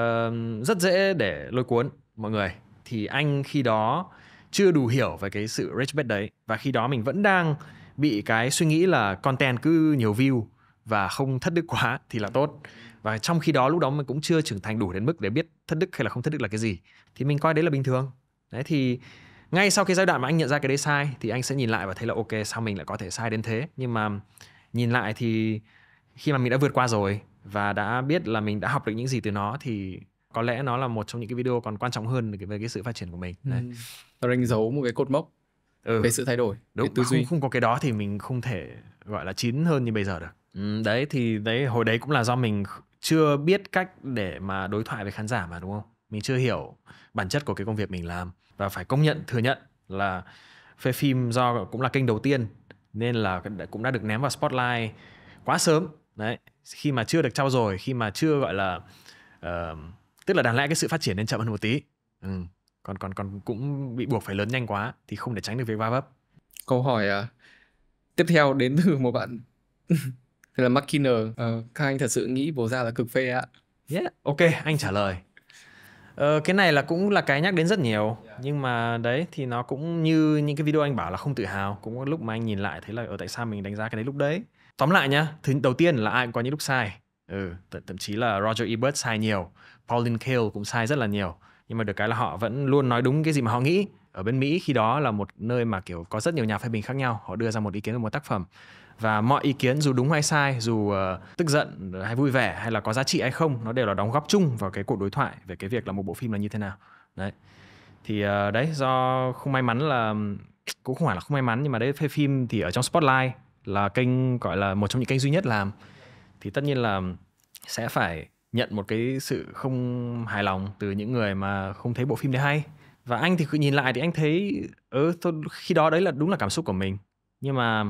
Speaker 3: rất dễ để lôi cuốn mọi người thì anh khi đó chưa đủ hiểu về cái sự rich bet đấy và khi đó mình vẫn đang bị cái suy nghĩ là content cứ nhiều view và không thất đức quá thì là tốt và trong khi đó lúc đó mình cũng chưa trưởng thành đủ đến mức để biết thất đức hay là không thất đức là cái gì thì mình coi đấy là bình thường đấy thì ngay sau cái giai đoạn mà anh nhận ra cái đấy sai thì anh sẽ nhìn lại và thấy là ok sao mình lại có thể sai đến thế nhưng mà nhìn lại thì khi mà mình đã vượt qua rồi và đã biết là mình đã học được những gì từ nó thì có lẽ nó là một trong những cái video còn quan trọng hơn về cái sự phát triển của mình ừ. đấy. Ừ. Nó đánh dấu một cái cột mốc ừ. về sự thay đổi đúng tư duy không, không có cái đó thì mình không thể gọi là chín hơn như bây giờ được ừ, đấy thì đấy hồi đấy cũng là do mình chưa biết cách để mà đối thoại với khán giả mà đúng không mình chưa hiểu bản chất của cái công việc mình làm và phải công nhận thừa nhận là phê phim do cũng là kênh đầu tiên nên là cũng đã được ném vào spotlight quá sớm đấy khi mà chưa được trao dồi khi mà chưa gọi là uh, tức là đáng lẽ cái sự phát triển nên chậm hơn một tí ừ. còn còn còn cũng bị buộc phải lớn nhanh quá thì không để tránh được việc va vấp câu
Speaker 1: hỏi uh, tiếp theo đến từ một bạn *laughs* là Markiner, uh, ờ, các anh thật sự nghĩ bố ra là cực phê ạ. Yeah, ok, anh trả lời. Ờ, cái này là
Speaker 3: cũng là cái nhắc đến rất nhiều dạ. nhưng mà đấy thì nó cũng như những cái video anh bảo là không tự hào cũng có lúc mà anh nhìn lại thấy là ở ờ, tại sao mình đánh giá cái đấy lúc đấy tóm lại nhá thứ đầu tiên là ai cũng có những lúc sai ừ, th- thậm chí là Roger Ebert sai nhiều Pauline Kael cũng sai rất là nhiều nhưng mà được cái là họ vẫn luôn nói đúng cái gì mà họ nghĩ ở bên Mỹ khi đó là một nơi mà kiểu có rất nhiều nhà phê bình khác nhau họ đưa ra một ý kiến về một tác phẩm và mọi ý kiến dù đúng hay sai dù uh, tức giận hay vui vẻ hay là có giá trị hay không nó đều là đóng góp chung vào cái cuộc đối thoại về cái việc là một bộ phim là như thế nào đấy thì uh, đấy do không may mắn là cũng không phải là không may mắn nhưng mà đấy phê phim thì ở trong spotlight là kênh gọi là một trong những kênh duy nhất làm thì tất nhiên là sẽ phải nhận một cái sự không hài lòng từ những người mà không thấy bộ phim đấy hay và anh thì cứ nhìn lại thì anh thấy ừ, khi đó đấy là đúng là cảm xúc của mình nhưng mà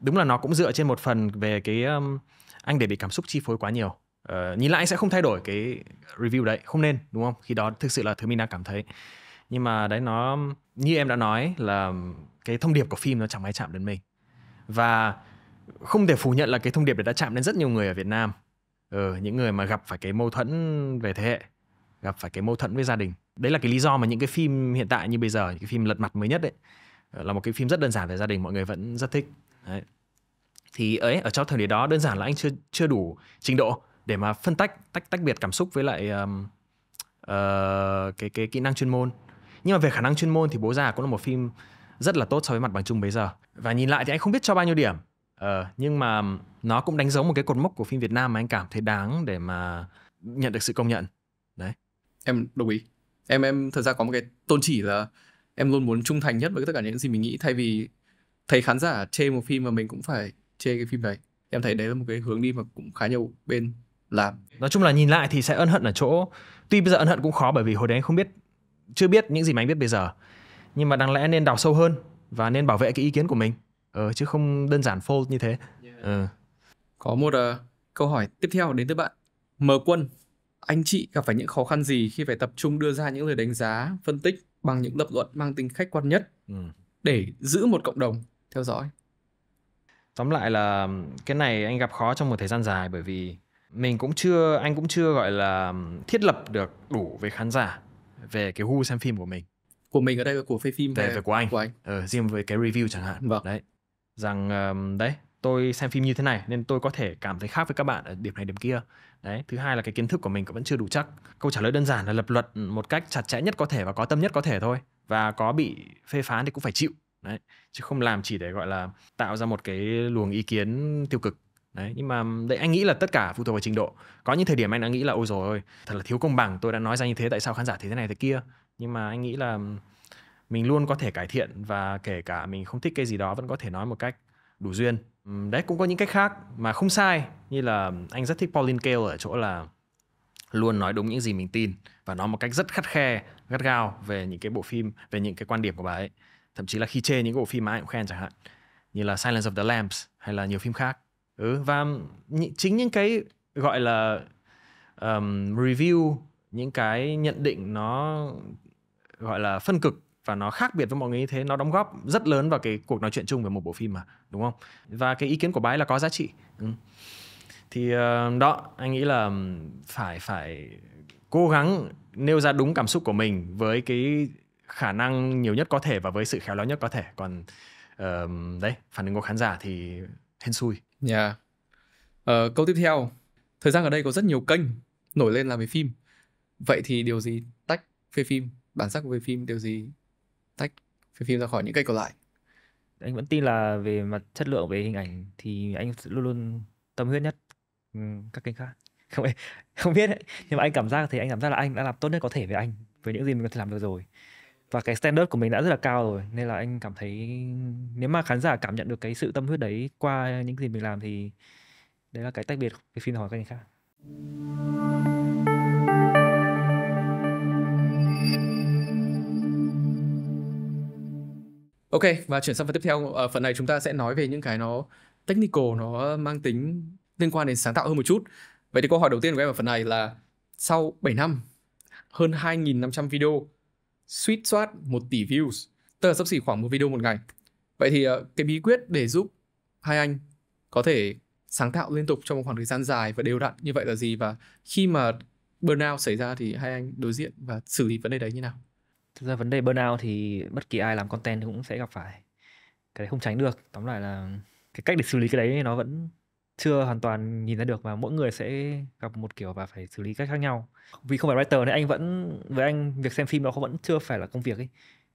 Speaker 3: đúng là nó cũng dựa trên một phần về cái um, anh để bị cảm xúc chi phối quá nhiều uh, nhìn lại anh sẽ không thay đổi cái review đấy không nên đúng không khi đó thực sự là thứ mình đang cảm thấy nhưng mà đấy nó như em đã nói là cái thông điệp của phim nó chẳng ai chạm đến mình và không thể phủ nhận là cái thông điệp đấy đã chạm đến rất nhiều người ở Việt Nam ừ, những người mà gặp phải cái mâu thuẫn về thế hệ gặp phải cái mâu thuẫn với gia đình đấy là cái lý do mà những cái phim hiện tại như bây giờ những cái phim lật mặt mới nhất đấy ờ, là một cái phim rất đơn giản về gia đình mọi người vẫn rất thích Đấy. Thì ấy ở trong thời điểm đó đơn giản là anh chưa chưa đủ trình độ để mà phân tách tách tách biệt cảm xúc với lại um, uh, cái cái kỹ năng chuyên môn. Nhưng mà về khả năng chuyên môn thì Bố già cũng là một phim rất là tốt so với mặt bằng chung bây giờ. Và nhìn lại thì anh không biết cho bao nhiêu điểm. uh, nhưng mà nó cũng đánh dấu một cái cột mốc của phim Việt Nam mà
Speaker 1: anh cảm thấy đáng để mà nhận được sự công nhận. Đấy. Em đồng ý. Em em thật ra có một cái tôn chỉ là em luôn muốn trung thành nhất với tất cả những gì mình nghĩ thay vì thấy khán giả chê một phim mà mình cũng phải chê cái phim đấy em thấy đấy là một cái hướng đi mà cũng khá nhiều bên làm nói chung là nhìn lại thì sẽ ân hận ở chỗ tuy bây giờ ân hận cũng khó bởi vì hồi đấy anh không biết
Speaker 3: chưa biết những gì mà anh biết bây giờ nhưng mà đáng lẽ nên đào sâu hơn và nên bảo vệ cái ý kiến của
Speaker 1: mình ờ, chứ không đơn giản fold như thế yeah. Ờ. có một uh, câu hỏi tiếp theo đến từ bạn M quân anh chị gặp phải những khó khăn gì khi phải tập trung đưa ra những lời đánh giá phân tích bằng những lập luận mang tính khách quan nhất ừ. để giữ một cộng đồng theo dõi tóm lại là cái này anh gặp khó trong một thời gian dài bởi vì
Speaker 3: mình cũng chưa anh cũng chưa gọi là thiết lập được đủ với khán giả về cái gu xem phim của mình của mình ở đây là của phê phim về, về của anh của anh ờ, riêng với cái review chẳng hạn vâng. đấy rằng um, đấy tôi xem phim như thế này nên tôi có thể cảm thấy khác với các bạn ở điểm này điểm kia đấy thứ hai là cái kiến thức của mình cũng vẫn chưa đủ chắc câu trả lời đơn giản là lập luận một cách chặt chẽ nhất có thể và có tâm nhất có thể thôi và có bị phê phán thì cũng phải chịu đấy chứ không làm chỉ để gọi là tạo ra một cái luồng ý kiến tiêu cực đấy nhưng mà đấy anh nghĩ là tất cả phụ thuộc vào trình độ có những thời điểm anh đã nghĩ là ôi rồi thật là thiếu công bằng tôi đã nói ra như thế tại sao khán giả thấy thế này thế kia nhưng mà anh nghĩ là mình luôn có thể cải thiện và kể cả mình không thích cái gì đó vẫn có thể nói một cách đủ duyên đấy cũng có những cách khác mà không sai như là anh rất thích Pauline Kael ở chỗ là luôn nói đúng những gì mình tin và nói một cách rất khắt khe gắt gao về những cái bộ phim về những cái quan điểm của bà ấy thậm chí là khi chê những bộ phim mà ai cũng khen chẳng hạn như là Silence of the Lambs hay là nhiều phim khác ừ, và chính những cái gọi là um, review những cái nhận định nó gọi là phân cực và nó khác biệt với mọi người như thế nó đóng góp rất lớn vào cái cuộc nói chuyện chung về một bộ phim mà đúng không và cái ý kiến của bái là có giá trị ừ. thì uh, đó anh nghĩ là phải phải cố gắng nêu ra đúng cảm xúc của mình với cái khả năng nhiều nhất có thể và với sự khéo léo nhất có thể còn uh,
Speaker 1: đấy phản ứng của khán giả thì hên xui yeah. uh, câu tiếp theo thời gian ở đây có rất nhiều kênh nổi lên làm về phim vậy thì điều gì tách phê phim
Speaker 2: bản sắc của phê phim điều gì tách phê phim ra khỏi những kênh còn lại anh vẫn tin là về mặt chất lượng về hình ảnh thì anh luôn luôn tâm huyết nhất các kênh khác không *laughs* không biết ấy. nhưng mà anh cảm giác thì anh cảm giác là anh đã làm tốt nhất có thể với anh với những gì mình có thể làm được rồi và cái standard của mình đã rất là cao rồi nên là anh cảm thấy nếu mà khán giả cảm nhận được cái sự tâm huyết đấy qua những gì mình làm thì đấy là cái tách biệt với phim hỏi các anh khác
Speaker 1: Ok và chuyển sang phần tiếp theo ở phần này chúng ta sẽ nói về những cái nó technical nó mang tính liên quan đến sáng tạo hơn một chút. Vậy thì câu hỏi đầu tiên của em ở phần này là sau 7 năm hơn 2.500 video suýt soát 1 tỷ views, tức là sắp xỉ khoảng một video một ngày. Vậy thì ờ, cái bí quyết để giúp hai anh có thể sáng tạo liên tục trong một khoảng thời gian dài và đều đặn như vậy là gì và khi mà burnout xảy ra thì hai anh đối diện và xử lý vấn đề đấy như
Speaker 2: nào? Thực ra vấn đề burnout thì bất kỳ ai làm content cũng sẽ gặp phải. Cái đấy không tránh được. Tóm lại là cái cách để xử lý cái đấy nó vẫn chưa hoàn toàn nhìn ra được và mỗi người sẽ gặp một kiểu và phải xử lý cách khác nhau vì không phải writer nên anh vẫn với anh việc xem phim nó vẫn chưa phải là công việc ấy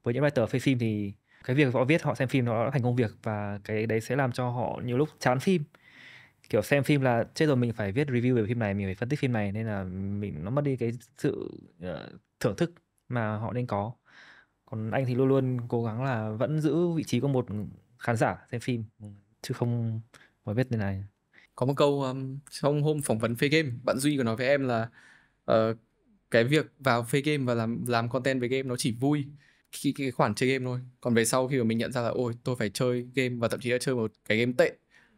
Speaker 2: với những writer phê phim thì cái việc họ viết họ xem phim nó thành công việc và cái đấy sẽ làm cho họ nhiều lúc chán phim kiểu xem phim là chết rồi mình phải viết review về phim này mình phải phân tích phim này nên là mình nó mất đi cái sự uh, thưởng thức mà họ nên có còn anh thì luôn luôn cố gắng là vẫn giữ vị trí của một khán giả xem phim chứ không mới biết thế này có một câu um, trong hôm phỏng
Speaker 1: vấn phê game bạn duy có nói với em là uh, cái việc vào phê game và làm làm content về game nó chỉ vui khi cái khoản chơi game thôi còn về sau khi mà mình nhận ra là ôi tôi phải chơi game và thậm chí đã chơi một cái game tệ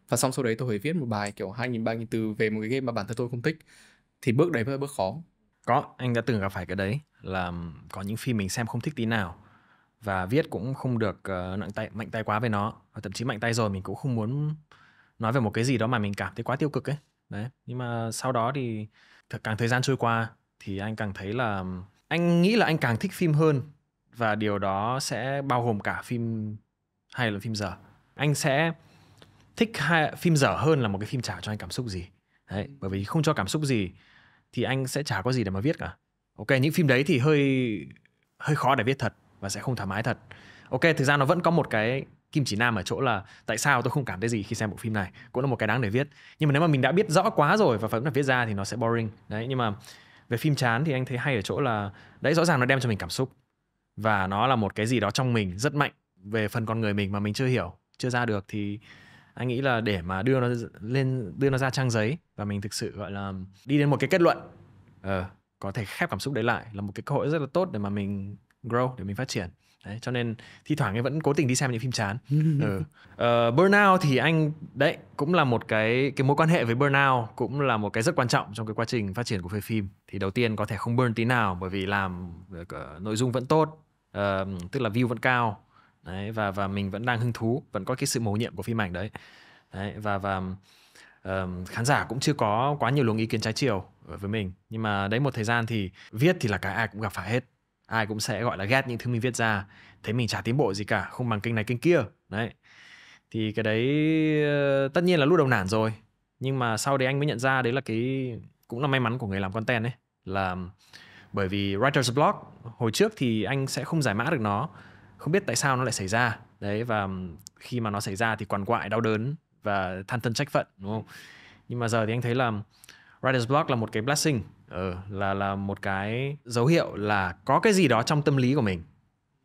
Speaker 1: và xong sau đấy tôi phải viết một bài kiểu hai nghìn ba nghìn từ về một cái game mà bản thân tôi không thích thì bước đấy mới là bước khó có anh đã từng gặp phải cái đấy là um, có
Speaker 3: những phim mình xem không thích tí nào và viết cũng không được uh, nặng tay mạnh tay quá với nó và thậm chí mạnh tay rồi mình cũng không muốn nói về một cái gì đó mà mình cảm thấy quá tiêu cực ấy đấy nhưng mà sau đó thì càng thời gian trôi qua thì anh càng thấy là anh nghĩ là anh càng thích phim hơn và điều đó sẽ bao gồm cả phim hay là phim dở anh sẽ thích hai, phim dở hơn là một cái phim trả cho anh cảm xúc gì đấy bởi vì không cho cảm xúc gì thì anh sẽ chả có gì để mà viết cả ok những phim đấy thì hơi hơi khó để viết thật và sẽ không thoải mái thật ok thực ra nó vẫn có một cái kim chỉ nam ở chỗ là tại sao tôi không cảm thấy gì khi xem bộ phim này cũng là một cái đáng để viết nhưng mà nếu mà mình đã biết rõ quá rồi và phải là viết ra thì nó sẽ boring đấy nhưng mà về phim chán thì anh thấy hay ở chỗ là đấy rõ ràng nó đem cho mình cảm xúc và nó là một cái gì đó trong mình rất mạnh về phần con người mình mà mình chưa hiểu chưa ra được thì anh nghĩ là để mà đưa nó lên đưa nó ra trang giấy và mình thực sự gọi là đi đến một cái kết luận ờ, có thể khép cảm xúc đấy lại là một cái cơ hội rất là tốt để mà mình grow để mình phát triển đấy, cho nên thi thoảng anh vẫn cố tình đi xem những phim chán *laughs* ừ. uh, burnout thì anh đấy cũng là một cái cái mối quan hệ với burnout cũng là một cái rất quan trọng trong cái quá trình phát triển của phê phim thì đầu tiên có thể không burn tí nào bởi vì làm uh, nội dung vẫn tốt uh, tức là view vẫn cao đấy và và mình vẫn đang hứng thú vẫn có cái sự mầu nhiệm của phim ảnh đấy đấy và và um, khán giả cũng chưa có quá nhiều luồng ý kiến trái chiều với mình nhưng mà đấy một thời gian thì viết thì là cái ai cũng gặp phải hết ai cũng sẽ gọi là ghét những thứ mình viết ra thấy mình chả tiến bộ gì cả không bằng kênh này kênh kia đấy thì cái đấy ờ, tất nhiên là lúc đầu nản rồi nhưng mà sau đấy anh mới nhận ra đấy là cái cũng là may mắn của người làm content ấy là bởi vì writer's block hồi trước thì anh sẽ không giải mã được nó không biết tại sao nó lại xảy ra đấy và khi mà nó xảy ra thì quằn quại đau đớn và than thân trách phận đúng không nhưng mà giờ thì anh thấy là writer's block là một cái blessing ừ, là là một cái dấu hiệu là có cái gì đó trong tâm lý của mình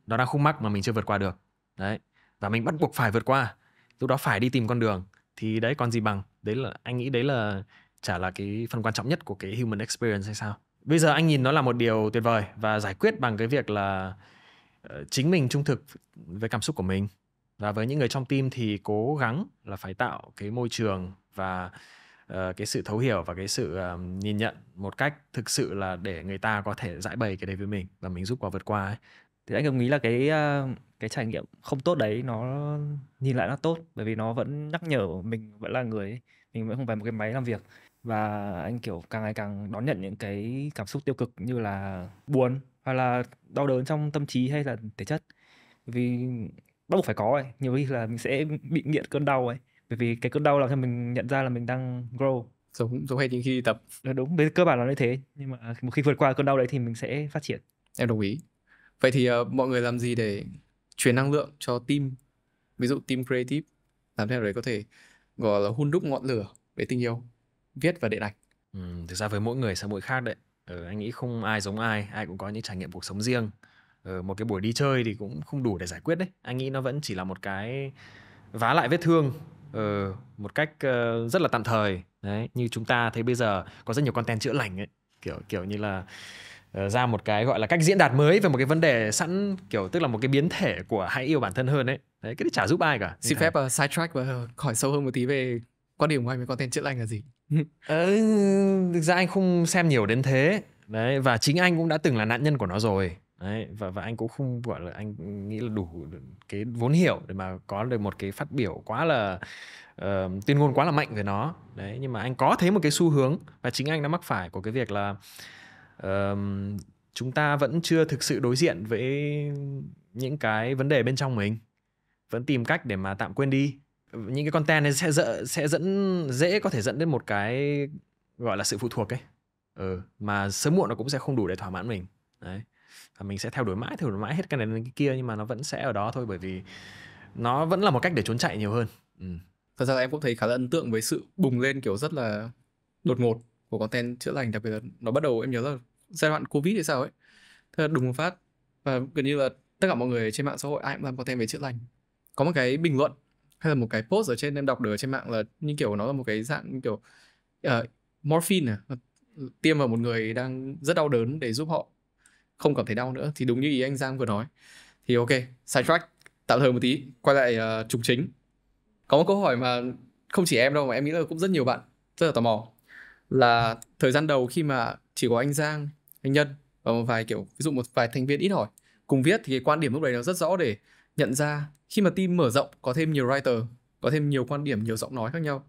Speaker 3: nó đang khúc mắc mà mình chưa vượt qua được đấy và mình bắt buộc phải vượt qua lúc đó phải đi tìm con đường thì đấy còn gì bằng đấy là anh nghĩ đấy là chả là cái phần quan trọng nhất của cái human experience hay sao bây giờ anh nhìn nó là một điều tuyệt vời và giải quyết bằng cái việc là ờ, chính mình trung thực với cảm xúc của mình và với những người trong team thì cố gắng là phải tạo cái môi trường và Ờ, cái sự thấu hiểu và cái sự ờ, nhìn nhận một cách thực sự là để người ta có thể giải bày cái đấy với mình và mình giúp họ vượt
Speaker 2: qua ấy. thì anh cũng nghĩ là cái ờ, cái trải nghiệm không tốt đấy nó nhìn lại nó tốt bởi vì nó vẫn nhắc nhở mình vẫn là người mình vẫn không phải một cái máy làm việc và anh kiểu càng ngày càng đón nhận những cái cảm xúc tiêu cực như là buồn hoặc là đau đớn trong tâm trí hay là thể chất vì bắt buộc phải có ấy nhiều khi là mình sẽ bị nghiện cơn đau ấy bởi vì cái cơn đau là cho mình nhận ra là mình đang grow giống giống hay những khi tập Đó, đúng với cơ bản là như thế nhưng mà một à, khi vượt qua cơn đau đấy thì mình sẽ phát triển em đồng ý
Speaker 1: vậy thì uh, mọi người làm gì để truyền năng lượng cho team ví dụ team creative làm thế nào để có thể gọi là hun đúc ngọn lửa về tình yêu viết và điện ảnh
Speaker 3: ừ, thực ra với mỗi người sẽ mỗi khác đấy ừ, anh nghĩ không ai giống ai ai cũng có những trải nghiệm cuộc sống riêng ừ, một cái buổi đi chơi thì cũng không đủ để giải quyết đấy anh nghĩ nó vẫn chỉ là một cái vá lại vết thương ừ, một cách uh, rất là tạm thời đấy như chúng ta thấy bây giờ có rất nhiều content chữa lành ấy kiểu kiểu như là uh, ra một cái gọi là cách diễn đạt mới về một cái vấn đề sẵn kiểu tức là một cái biến thể của hãy yêu bản thân hơn ấy đấy cái đấy chả giúp ai cả xin phép
Speaker 1: uh, side track và hỏi sâu hơn một tí về quan điểm của anh về content chữa lành là gì *laughs* ờ,
Speaker 3: thực ra anh không xem nhiều đến thế đấy và chính anh cũng đã từng là nạn nhân của nó rồi Đấy, và và anh cũng không gọi là anh nghĩ là đủ cái vốn hiểu để mà có được một cái phát biểu quá là uh, tuyên ngôn quá là mạnh về nó đấy nhưng mà anh có thấy một cái xu hướng và chính anh đã mắc phải của cái việc là uh, chúng ta vẫn chưa thực sự đối diện với những cái vấn đề bên trong mình vẫn tìm cách để mà tạm quên đi những cái content này sẽ dợ, sẽ dẫn dễ có thể dẫn đến một cái gọi là sự phụ thuộc ấy ừ, mà sớm muộn nó cũng sẽ không đủ để thỏa mãn mình đấy và mình sẽ theo đuổi mãi theo đuổi mãi hết cái này đến cái kia nhưng mà nó vẫn sẽ ở đó thôi bởi vì nó vẫn là một cách để trốn chạy nhiều hơn ừ.
Speaker 1: thật ra em cũng thấy khá là ấn tượng với sự bùng lên kiểu rất là đột ngột của content chữa lành đặc biệt là nó bắt đầu em nhớ là giai đoạn covid hay sao ấy thật là đùng một phát và gần như là tất cả mọi người trên mạng xã hội ai cũng làm content về chữa lành có một cái bình luận hay là một cái post ở trên em đọc được ở trên mạng là như kiểu nó là một cái dạng kiểu uh, morphine à tiêm vào một người đang rất đau đớn để giúp họ không cảm thấy đau nữa thì đúng như ý anh Giang vừa nói thì ok side track tạm thời một tí quay lại uh, trục chính có một câu hỏi mà không chỉ em đâu mà em nghĩ là cũng rất nhiều bạn rất là tò mò là thời gian đầu khi mà chỉ có anh Giang anh Nhân và một vài kiểu ví dụ một vài thành viên ít hỏi cùng viết thì cái quan điểm lúc đấy nó rất rõ để nhận ra khi mà team mở rộng có thêm nhiều writer có thêm nhiều quan điểm nhiều giọng nói khác nhau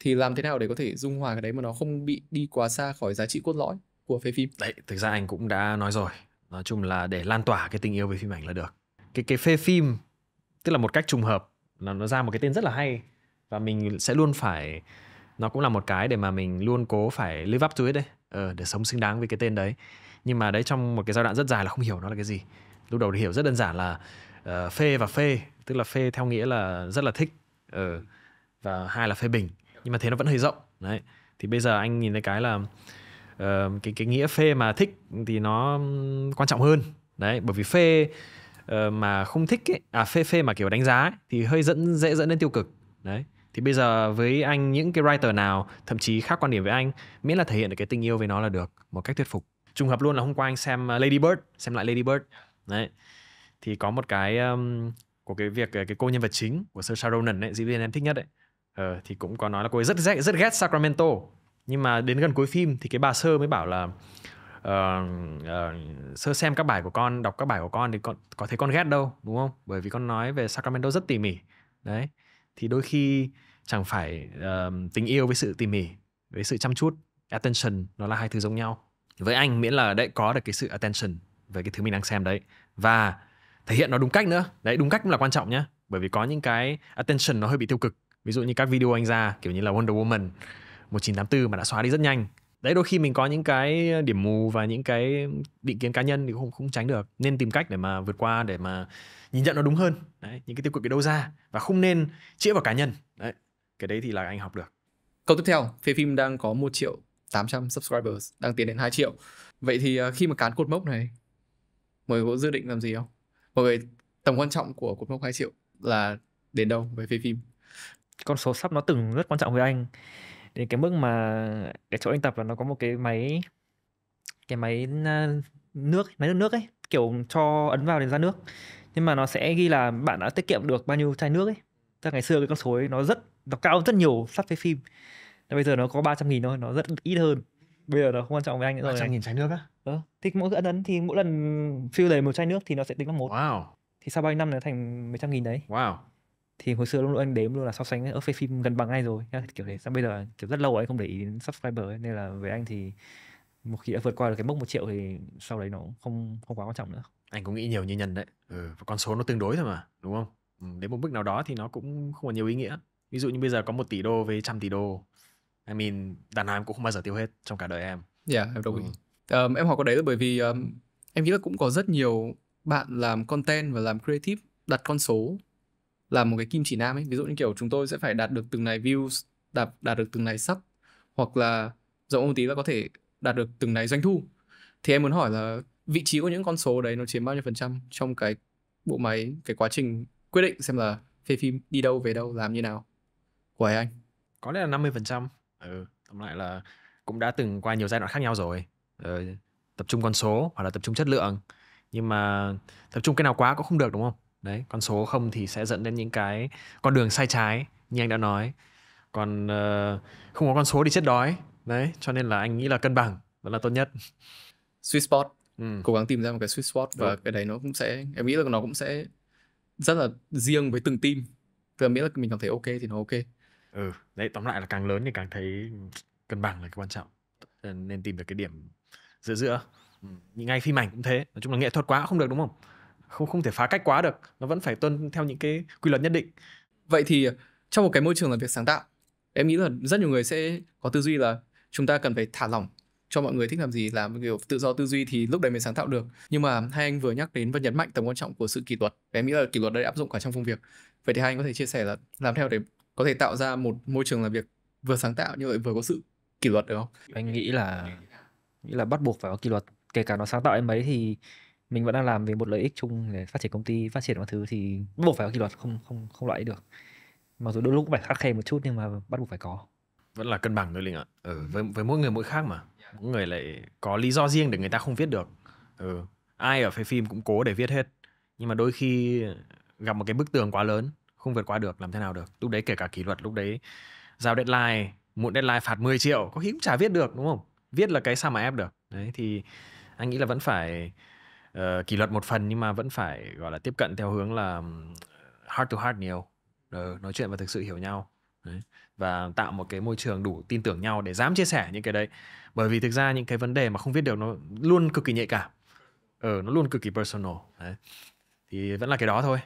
Speaker 1: thì làm thế nào để có thể dung hòa cái đấy mà nó không bị đi quá xa khỏi giá trị cốt lõi của phê phim đấy thực ra anh cũng đã nói rồi nói chung là để
Speaker 3: lan tỏa cái tình yêu với phim ảnh là được cái cái phê phim tức là một cách trùng hợp là nó ra một cái tên rất là hay và mình sẽ luôn phải nó cũng là một cái để mà mình luôn cố phải live up to it đấy ờ, để sống xứng đáng với cái tên đấy nhưng mà đấy trong một cái giai đoạn rất dài là không hiểu nó là cái gì lúc đầu thì hiểu rất đơn giản là uh, phê và phê tức là phê theo nghĩa là rất là thích uh, và hai là phê bình nhưng mà thế nó vẫn hơi rộng đấy thì bây giờ anh nhìn thấy cái là Ờ, cái cái nghĩa phê mà thích thì nó quan trọng hơn đấy bởi vì phê uh, mà không thích ấy, à phê phê mà kiểu đánh giá ấy, thì hơi dẫn dễ dẫn đến tiêu cực đấy thì bây giờ với anh những cái writer nào thậm chí khác quan điểm với anh miễn là thể hiện được cái tình yêu với nó là được một cách thuyết phục trùng hợp luôn là hôm qua anh xem ờ, Lady Bird xem lại Lady Bird đấy thì có một cái um, của cái việc cái cô nhân vật chính của Saoirse Ronan ấy diễn viên em thích nhất ấy ờ, thì cũng có nói là cô ấy rất rất rất ghét Sacramento nhưng mà đến gần cuối phim thì cái bà sơ mới bảo là uh, uh, sơ xem các bài của con đọc các bài của con thì con có thấy con ghét đâu đúng không bởi vì con nói về Sacramento rất tỉ mỉ đấy thì đôi khi chẳng phải uh, tình yêu với sự tỉ mỉ với sự chăm chút attention nó là hai thứ giống nhau với anh miễn là đấy có được cái sự attention về cái thứ mình đang xem đấy và thể hiện nó đúng cách nữa đấy đúng cách cũng là quan trọng nhá bởi vì có những cái attention nó hơi bị tiêu cực ví dụ như các video anh ra kiểu như là Wonder Woman 1984 mà đã xóa đi rất nhanh đấy đôi khi mình có những cái điểm mù và những cái định kiến cá nhân thì cũng không tránh được nên tìm cách để mà vượt qua để mà nhìn nhận nó đúng hơn đấy, những cái tiêu cực cái đâu ra và không nên
Speaker 1: chĩa vào cá nhân đấy cái đấy thì là anh học được câu tiếp theo phê phim đang có 1 triệu 800 subscribers đang tiến đến 2 triệu vậy thì à, khi mà cán cột mốc này mọi người có dự định làm gì không mọi người tầm quan trọng của cột mốc 2 triệu là đến đâu về phê
Speaker 2: phim con số sắp nó từng rất quan trọng với anh đến cái mức mà cái chỗ anh tập là nó có một cái máy cái máy à, nước máy nước nước ấy kiểu cho ấn vào để ra nước nhưng mà nó sẽ ghi là bạn đã tiết kiệm được bao nhiêu chai nước ấy tức ngày xưa cái con số ấy nó rất nó cao rất nhiều sắp với phim bây giờ nó có 300 nghìn thôi nó rất ít hơn bây giờ nó không quan trọng với anh nữa rồi 300 nghìn chai nước á Ừ. thì mỗi ấn ấn thì mỗi lần fill đầy một chai nước thì nó sẽ tính là một wow. thì sau bao nhiêu năm nó thành mấy trăm nghìn đấy wow thì hồi xưa lúc anh đếm luôn là so sánh ở phim gần bằng ngay rồi kiểu thế sao bây giờ kiểu rất lâu rồi anh không để ý đến subscriber ấy. nên là với anh thì một khi đã vượt qua được cái mốc một triệu thì sau đấy nó không không quá quan trọng nữa
Speaker 3: anh cũng nghĩ nhiều như nhân đấy ừ,
Speaker 2: và con số nó tương đối thôi mà đúng không ừ, đến một mức nào đó thì nó cũng không
Speaker 3: còn nhiều ý nghĩa ví dụ như bây giờ có một tỷ đô với trăm tỷ đô I mean đàn nào em cũng không bao giờ tiêu hết
Speaker 1: trong cả đời em yeah dạ, em đồng ừ. ý ừ. um, em hỏi có đấy là bởi vì um, em nghĩ là cũng có rất nhiều bạn làm content và làm creative đặt con số là một cái kim chỉ nam ấy ví dụ như kiểu chúng tôi sẽ phải đạt được từng này views đạt đạt được từng này sub hoặc là rộng một tí là có thể đạt được từng này doanh thu thì em muốn hỏi là vị trí của những con số đấy nó chiếm bao nhiêu phần trăm trong cái bộ máy cái quá trình quyết định xem là phê phim đi đâu về đâu làm như nào của anh có lẽ là 50 phần trăm ừ tóm lại là cũng
Speaker 3: đã từng qua nhiều giai đoạn khác nhau rồi ừ, tập trung con số hoặc là tập trung chất lượng nhưng mà tập trung cái nào quá cũng không được đúng không đấy còn số không thì sẽ dẫn đến những cái con đường sai trái như anh đã nói còn uh, không có con số thì chết đói đấy cho nên
Speaker 1: là anh nghĩ là cân bằng vẫn là tốt nhất sweet spot ừ. cố gắng tìm ra một cái sweet spot và Đúng. Vâng. cái đấy nó cũng sẽ em nghĩ là nó cũng sẽ rất là riêng với từng team tức là miễn là mình cảm thấy ok thì nó ok ừ đấy tóm lại là càng lớn thì càng thấy cân bằng là cái quan trọng
Speaker 3: nên tìm được cái điểm giữa giữa ừ. ngay phim ảnh cũng thế nói chung là nghệ thuật quá không được
Speaker 1: đúng không không không thể phá cách quá được nó vẫn phải tuân theo những cái quy luật nhất định vậy thì ờ, trong một cái môi trường làm việc sáng tạo em nghĩ là rất nhiều người sẽ có tư duy là chúng ta cần phải thả lỏng cho mọi người thích làm gì làm kiểu tự do tư duy thì lúc đấy mới sáng tạo được nhưng mà hai anh vừa nhắc đến và nhấn mạnh tầm quan trọng của sự kỷ luật em nghĩ là kỷ luật đây áp dụng cả trong công việc vậy thì hai anh có thể chia sẻ là làm theo để có thể tạo ra một môi trường làm việc vừa sáng tạo nhưng lại vừa có sự kỷ luật được không anh
Speaker 2: nghĩ là nghĩ là bắt buộc phải có kỷ luật kể cả nó sáng tạo em ấy thì mình vẫn đang làm vì một lợi ích chung để phát triển công ty phát triển mọi thứ thì bắt buộc phải có kỷ luật không không không loại được mặc dù đôi lúc cũng phải khắc khe một chút nhưng mà bắt buộc phải có
Speaker 3: vẫn là cân bằng thôi linh ạ ừ, ừ. với với mỗi người mỗi khác mà dạ. mỗi người lại có lý do riêng để người ta không viết được ừ. ai ở phê phim cũng cố để viết hết nhưng mà đôi khi gặp một cái bức tường quá lớn không vượt qua được làm thế nào được lúc đấy kể cả kỷ luật lúc đấy giao deadline muộn deadline phạt 10 triệu có khi cũng chả viết được đúng không viết là cái sao mà ép được đấy thì anh nghĩ là vẫn phải Ờ, kỷ luật một phần nhưng mà vẫn phải gọi là tiếp cận theo hướng là heart to heart nhiều ừ, nói chuyện và thực sự hiểu nhau Đấy. và tạo một cái môi trường đủ tin tưởng nhau để dám chia sẻ những cái đấy bởi vì thực ra những cái vấn đề mà không viết được nó luôn cực kỳ nhạy cảm ừ, nó luôn cực kỳ personal
Speaker 1: đấy. thì vẫn là cái đó thôi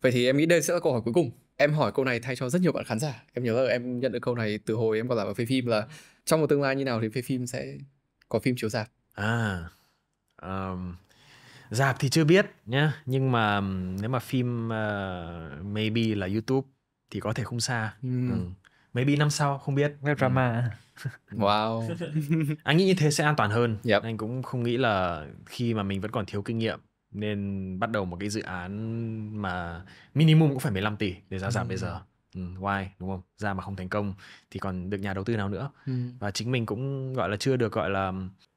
Speaker 1: vậy thì em nghĩ đây sẽ là câu hỏi cuối cùng em hỏi câu này thay cho rất nhiều bạn khán giả em nhớ là em nhận được câu này từ hồi em còn làm ở phê phim là trong một tương lai như nào thì phê phim sẽ có phim chiếu rạp à um,
Speaker 3: dạp thì chưa biết nhá nhưng mà nếu mà phim uh, maybe là youtube thì có thể không xa ừ. Ừ. maybe năm sau không biết web drama ừ. *laughs* wow *laughs* anh nghĩ như thế sẽ an toàn hơn yep. anh cũng không nghĩ là khi mà mình vẫn còn thiếu kinh nghiệm nên bắt đầu một cái dự án mà minimum cũng phải 15 tỷ để ra giảm ừ. bây giờ ừ, why đúng không ra mà không thành công thì còn được nhà đầu tư nào nữa ừ. và chính mình cũng gọi là chưa được gọi là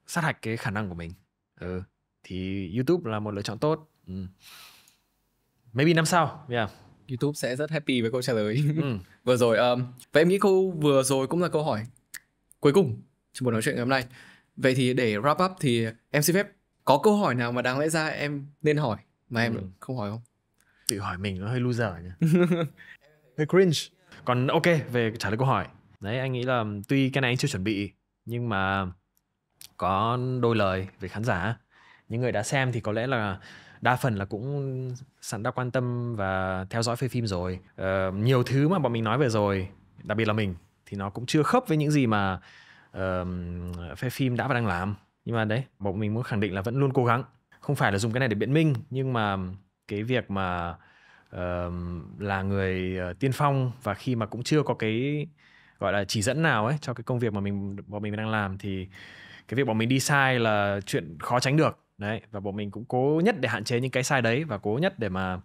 Speaker 3: sát hạch cái khả năng của mình ừ thì YouTube là một lựa chọn tốt. Ừ.
Speaker 1: Maybe năm sau, yeah. YouTube sẽ rất happy với câu trả lời. ừ. *laughs* vừa rồi um, vậy em nghĩ câu vừa rồi cũng là câu hỏi cuối cùng trong buổi nói chuyện ngày hôm nay. Vậy thì để wrap up thì em xin phép có câu hỏi nào mà đáng lẽ ra em nên hỏi mà em ừ. không hỏi không? Tự hỏi mình nó hơi loser nhỉ.
Speaker 3: *laughs* hơi cringe. Còn ok về trả lời câu hỏi. Đấy anh nghĩ là tuy cái này anh chưa chuẩn bị nhưng mà có đôi lời về khán giả những người đã xem thì có lẽ là đa phần là cũng sẵn đã quan tâm và theo dõi phê phim rồi uh, nhiều thứ mà bọn mình nói về rồi đặc biệt là mình thì nó cũng chưa khớp với những gì mà uh, phê phim đã và đang làm nhưng mà đấy bọn mình muốn khẳng định là vẫn luôn cố gắng không phải là dùng cái này để biện minh nhưng mà cái việc mà uh, là người ờ, tiên phong và khi mà cũng chưa có cái gọi là chỉ dẫn nào ấy cho cái công việc mà mình bọn mình đang làm thì cái việc bọn mình đi sai là chuyện khó tránh được đấy và bọn mình cũng cố nhất để hạn chế những cái sai đấy và cố nhất để mà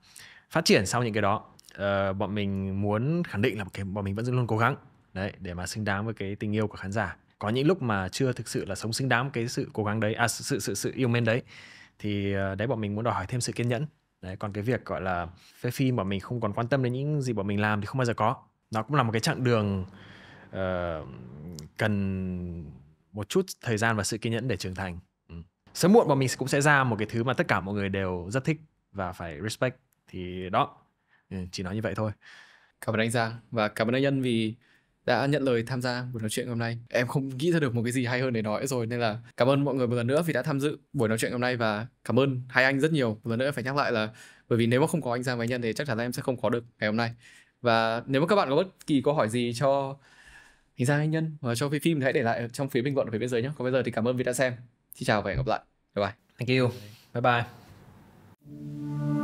Speaker 3: phát triển sau những cái đó uh, bọn mình muốn khẳng định là cái bọn mình vẫn luôn cố gắng đấy để mà xứng đáng với cái tình yêu của khán giả có những lúc mà chưa thực sự là sống xứng đáng cái sự cố gắng đấy à sự sự sự, sự yêu mến đấy thì uh, đấy bọn mình muốn đòi hỏi thêm sự kiên nhẫn đấy còn cái việc gọi là phê phim bọn mình không còn quan tâm đến những gì bọn mình làm thì không bao giờ có nó cũng là một cái chặng đường uh, cần một chút thời gian và sự kiên nhẫn để trưởng thành sớm muộn bọn mình cũng sẽ ra một cái thứ mà tất cả mọi người đều
Speaker 1: rất thích và phải respect thì đó ừ, chỉ nói như vậy thôi cảm ơn anh Giang và cảm ơn anh Nhân vì đã nhận lời tham gia buổi nói chuyện hôm nay em không nghĩ ra được một cái gì hay hơn để nói rồi nên là cảm ơn mọi người một lần nữa vì đã tham dự buổi nói chuyện hôm nay và cảm ơn hai anh rất nhiều một lần nữa phải nhắc lại là bởi vì nếu mà không có anh Giang và anh Nhân thì chắc chắn là em sẽ không có được ngày hôm nay và nếu mà các bạn có bất kỳ câu hỏi gì cho anh Giang anh Nhân và cho phim thì hãy để lại trong phía bình luận ở phía bên dưới nhé còn bây giờ thì cảm ơn vì đã xem Xin chào và hẹn gặp lại. Bye bye. Thank you. Bye bye.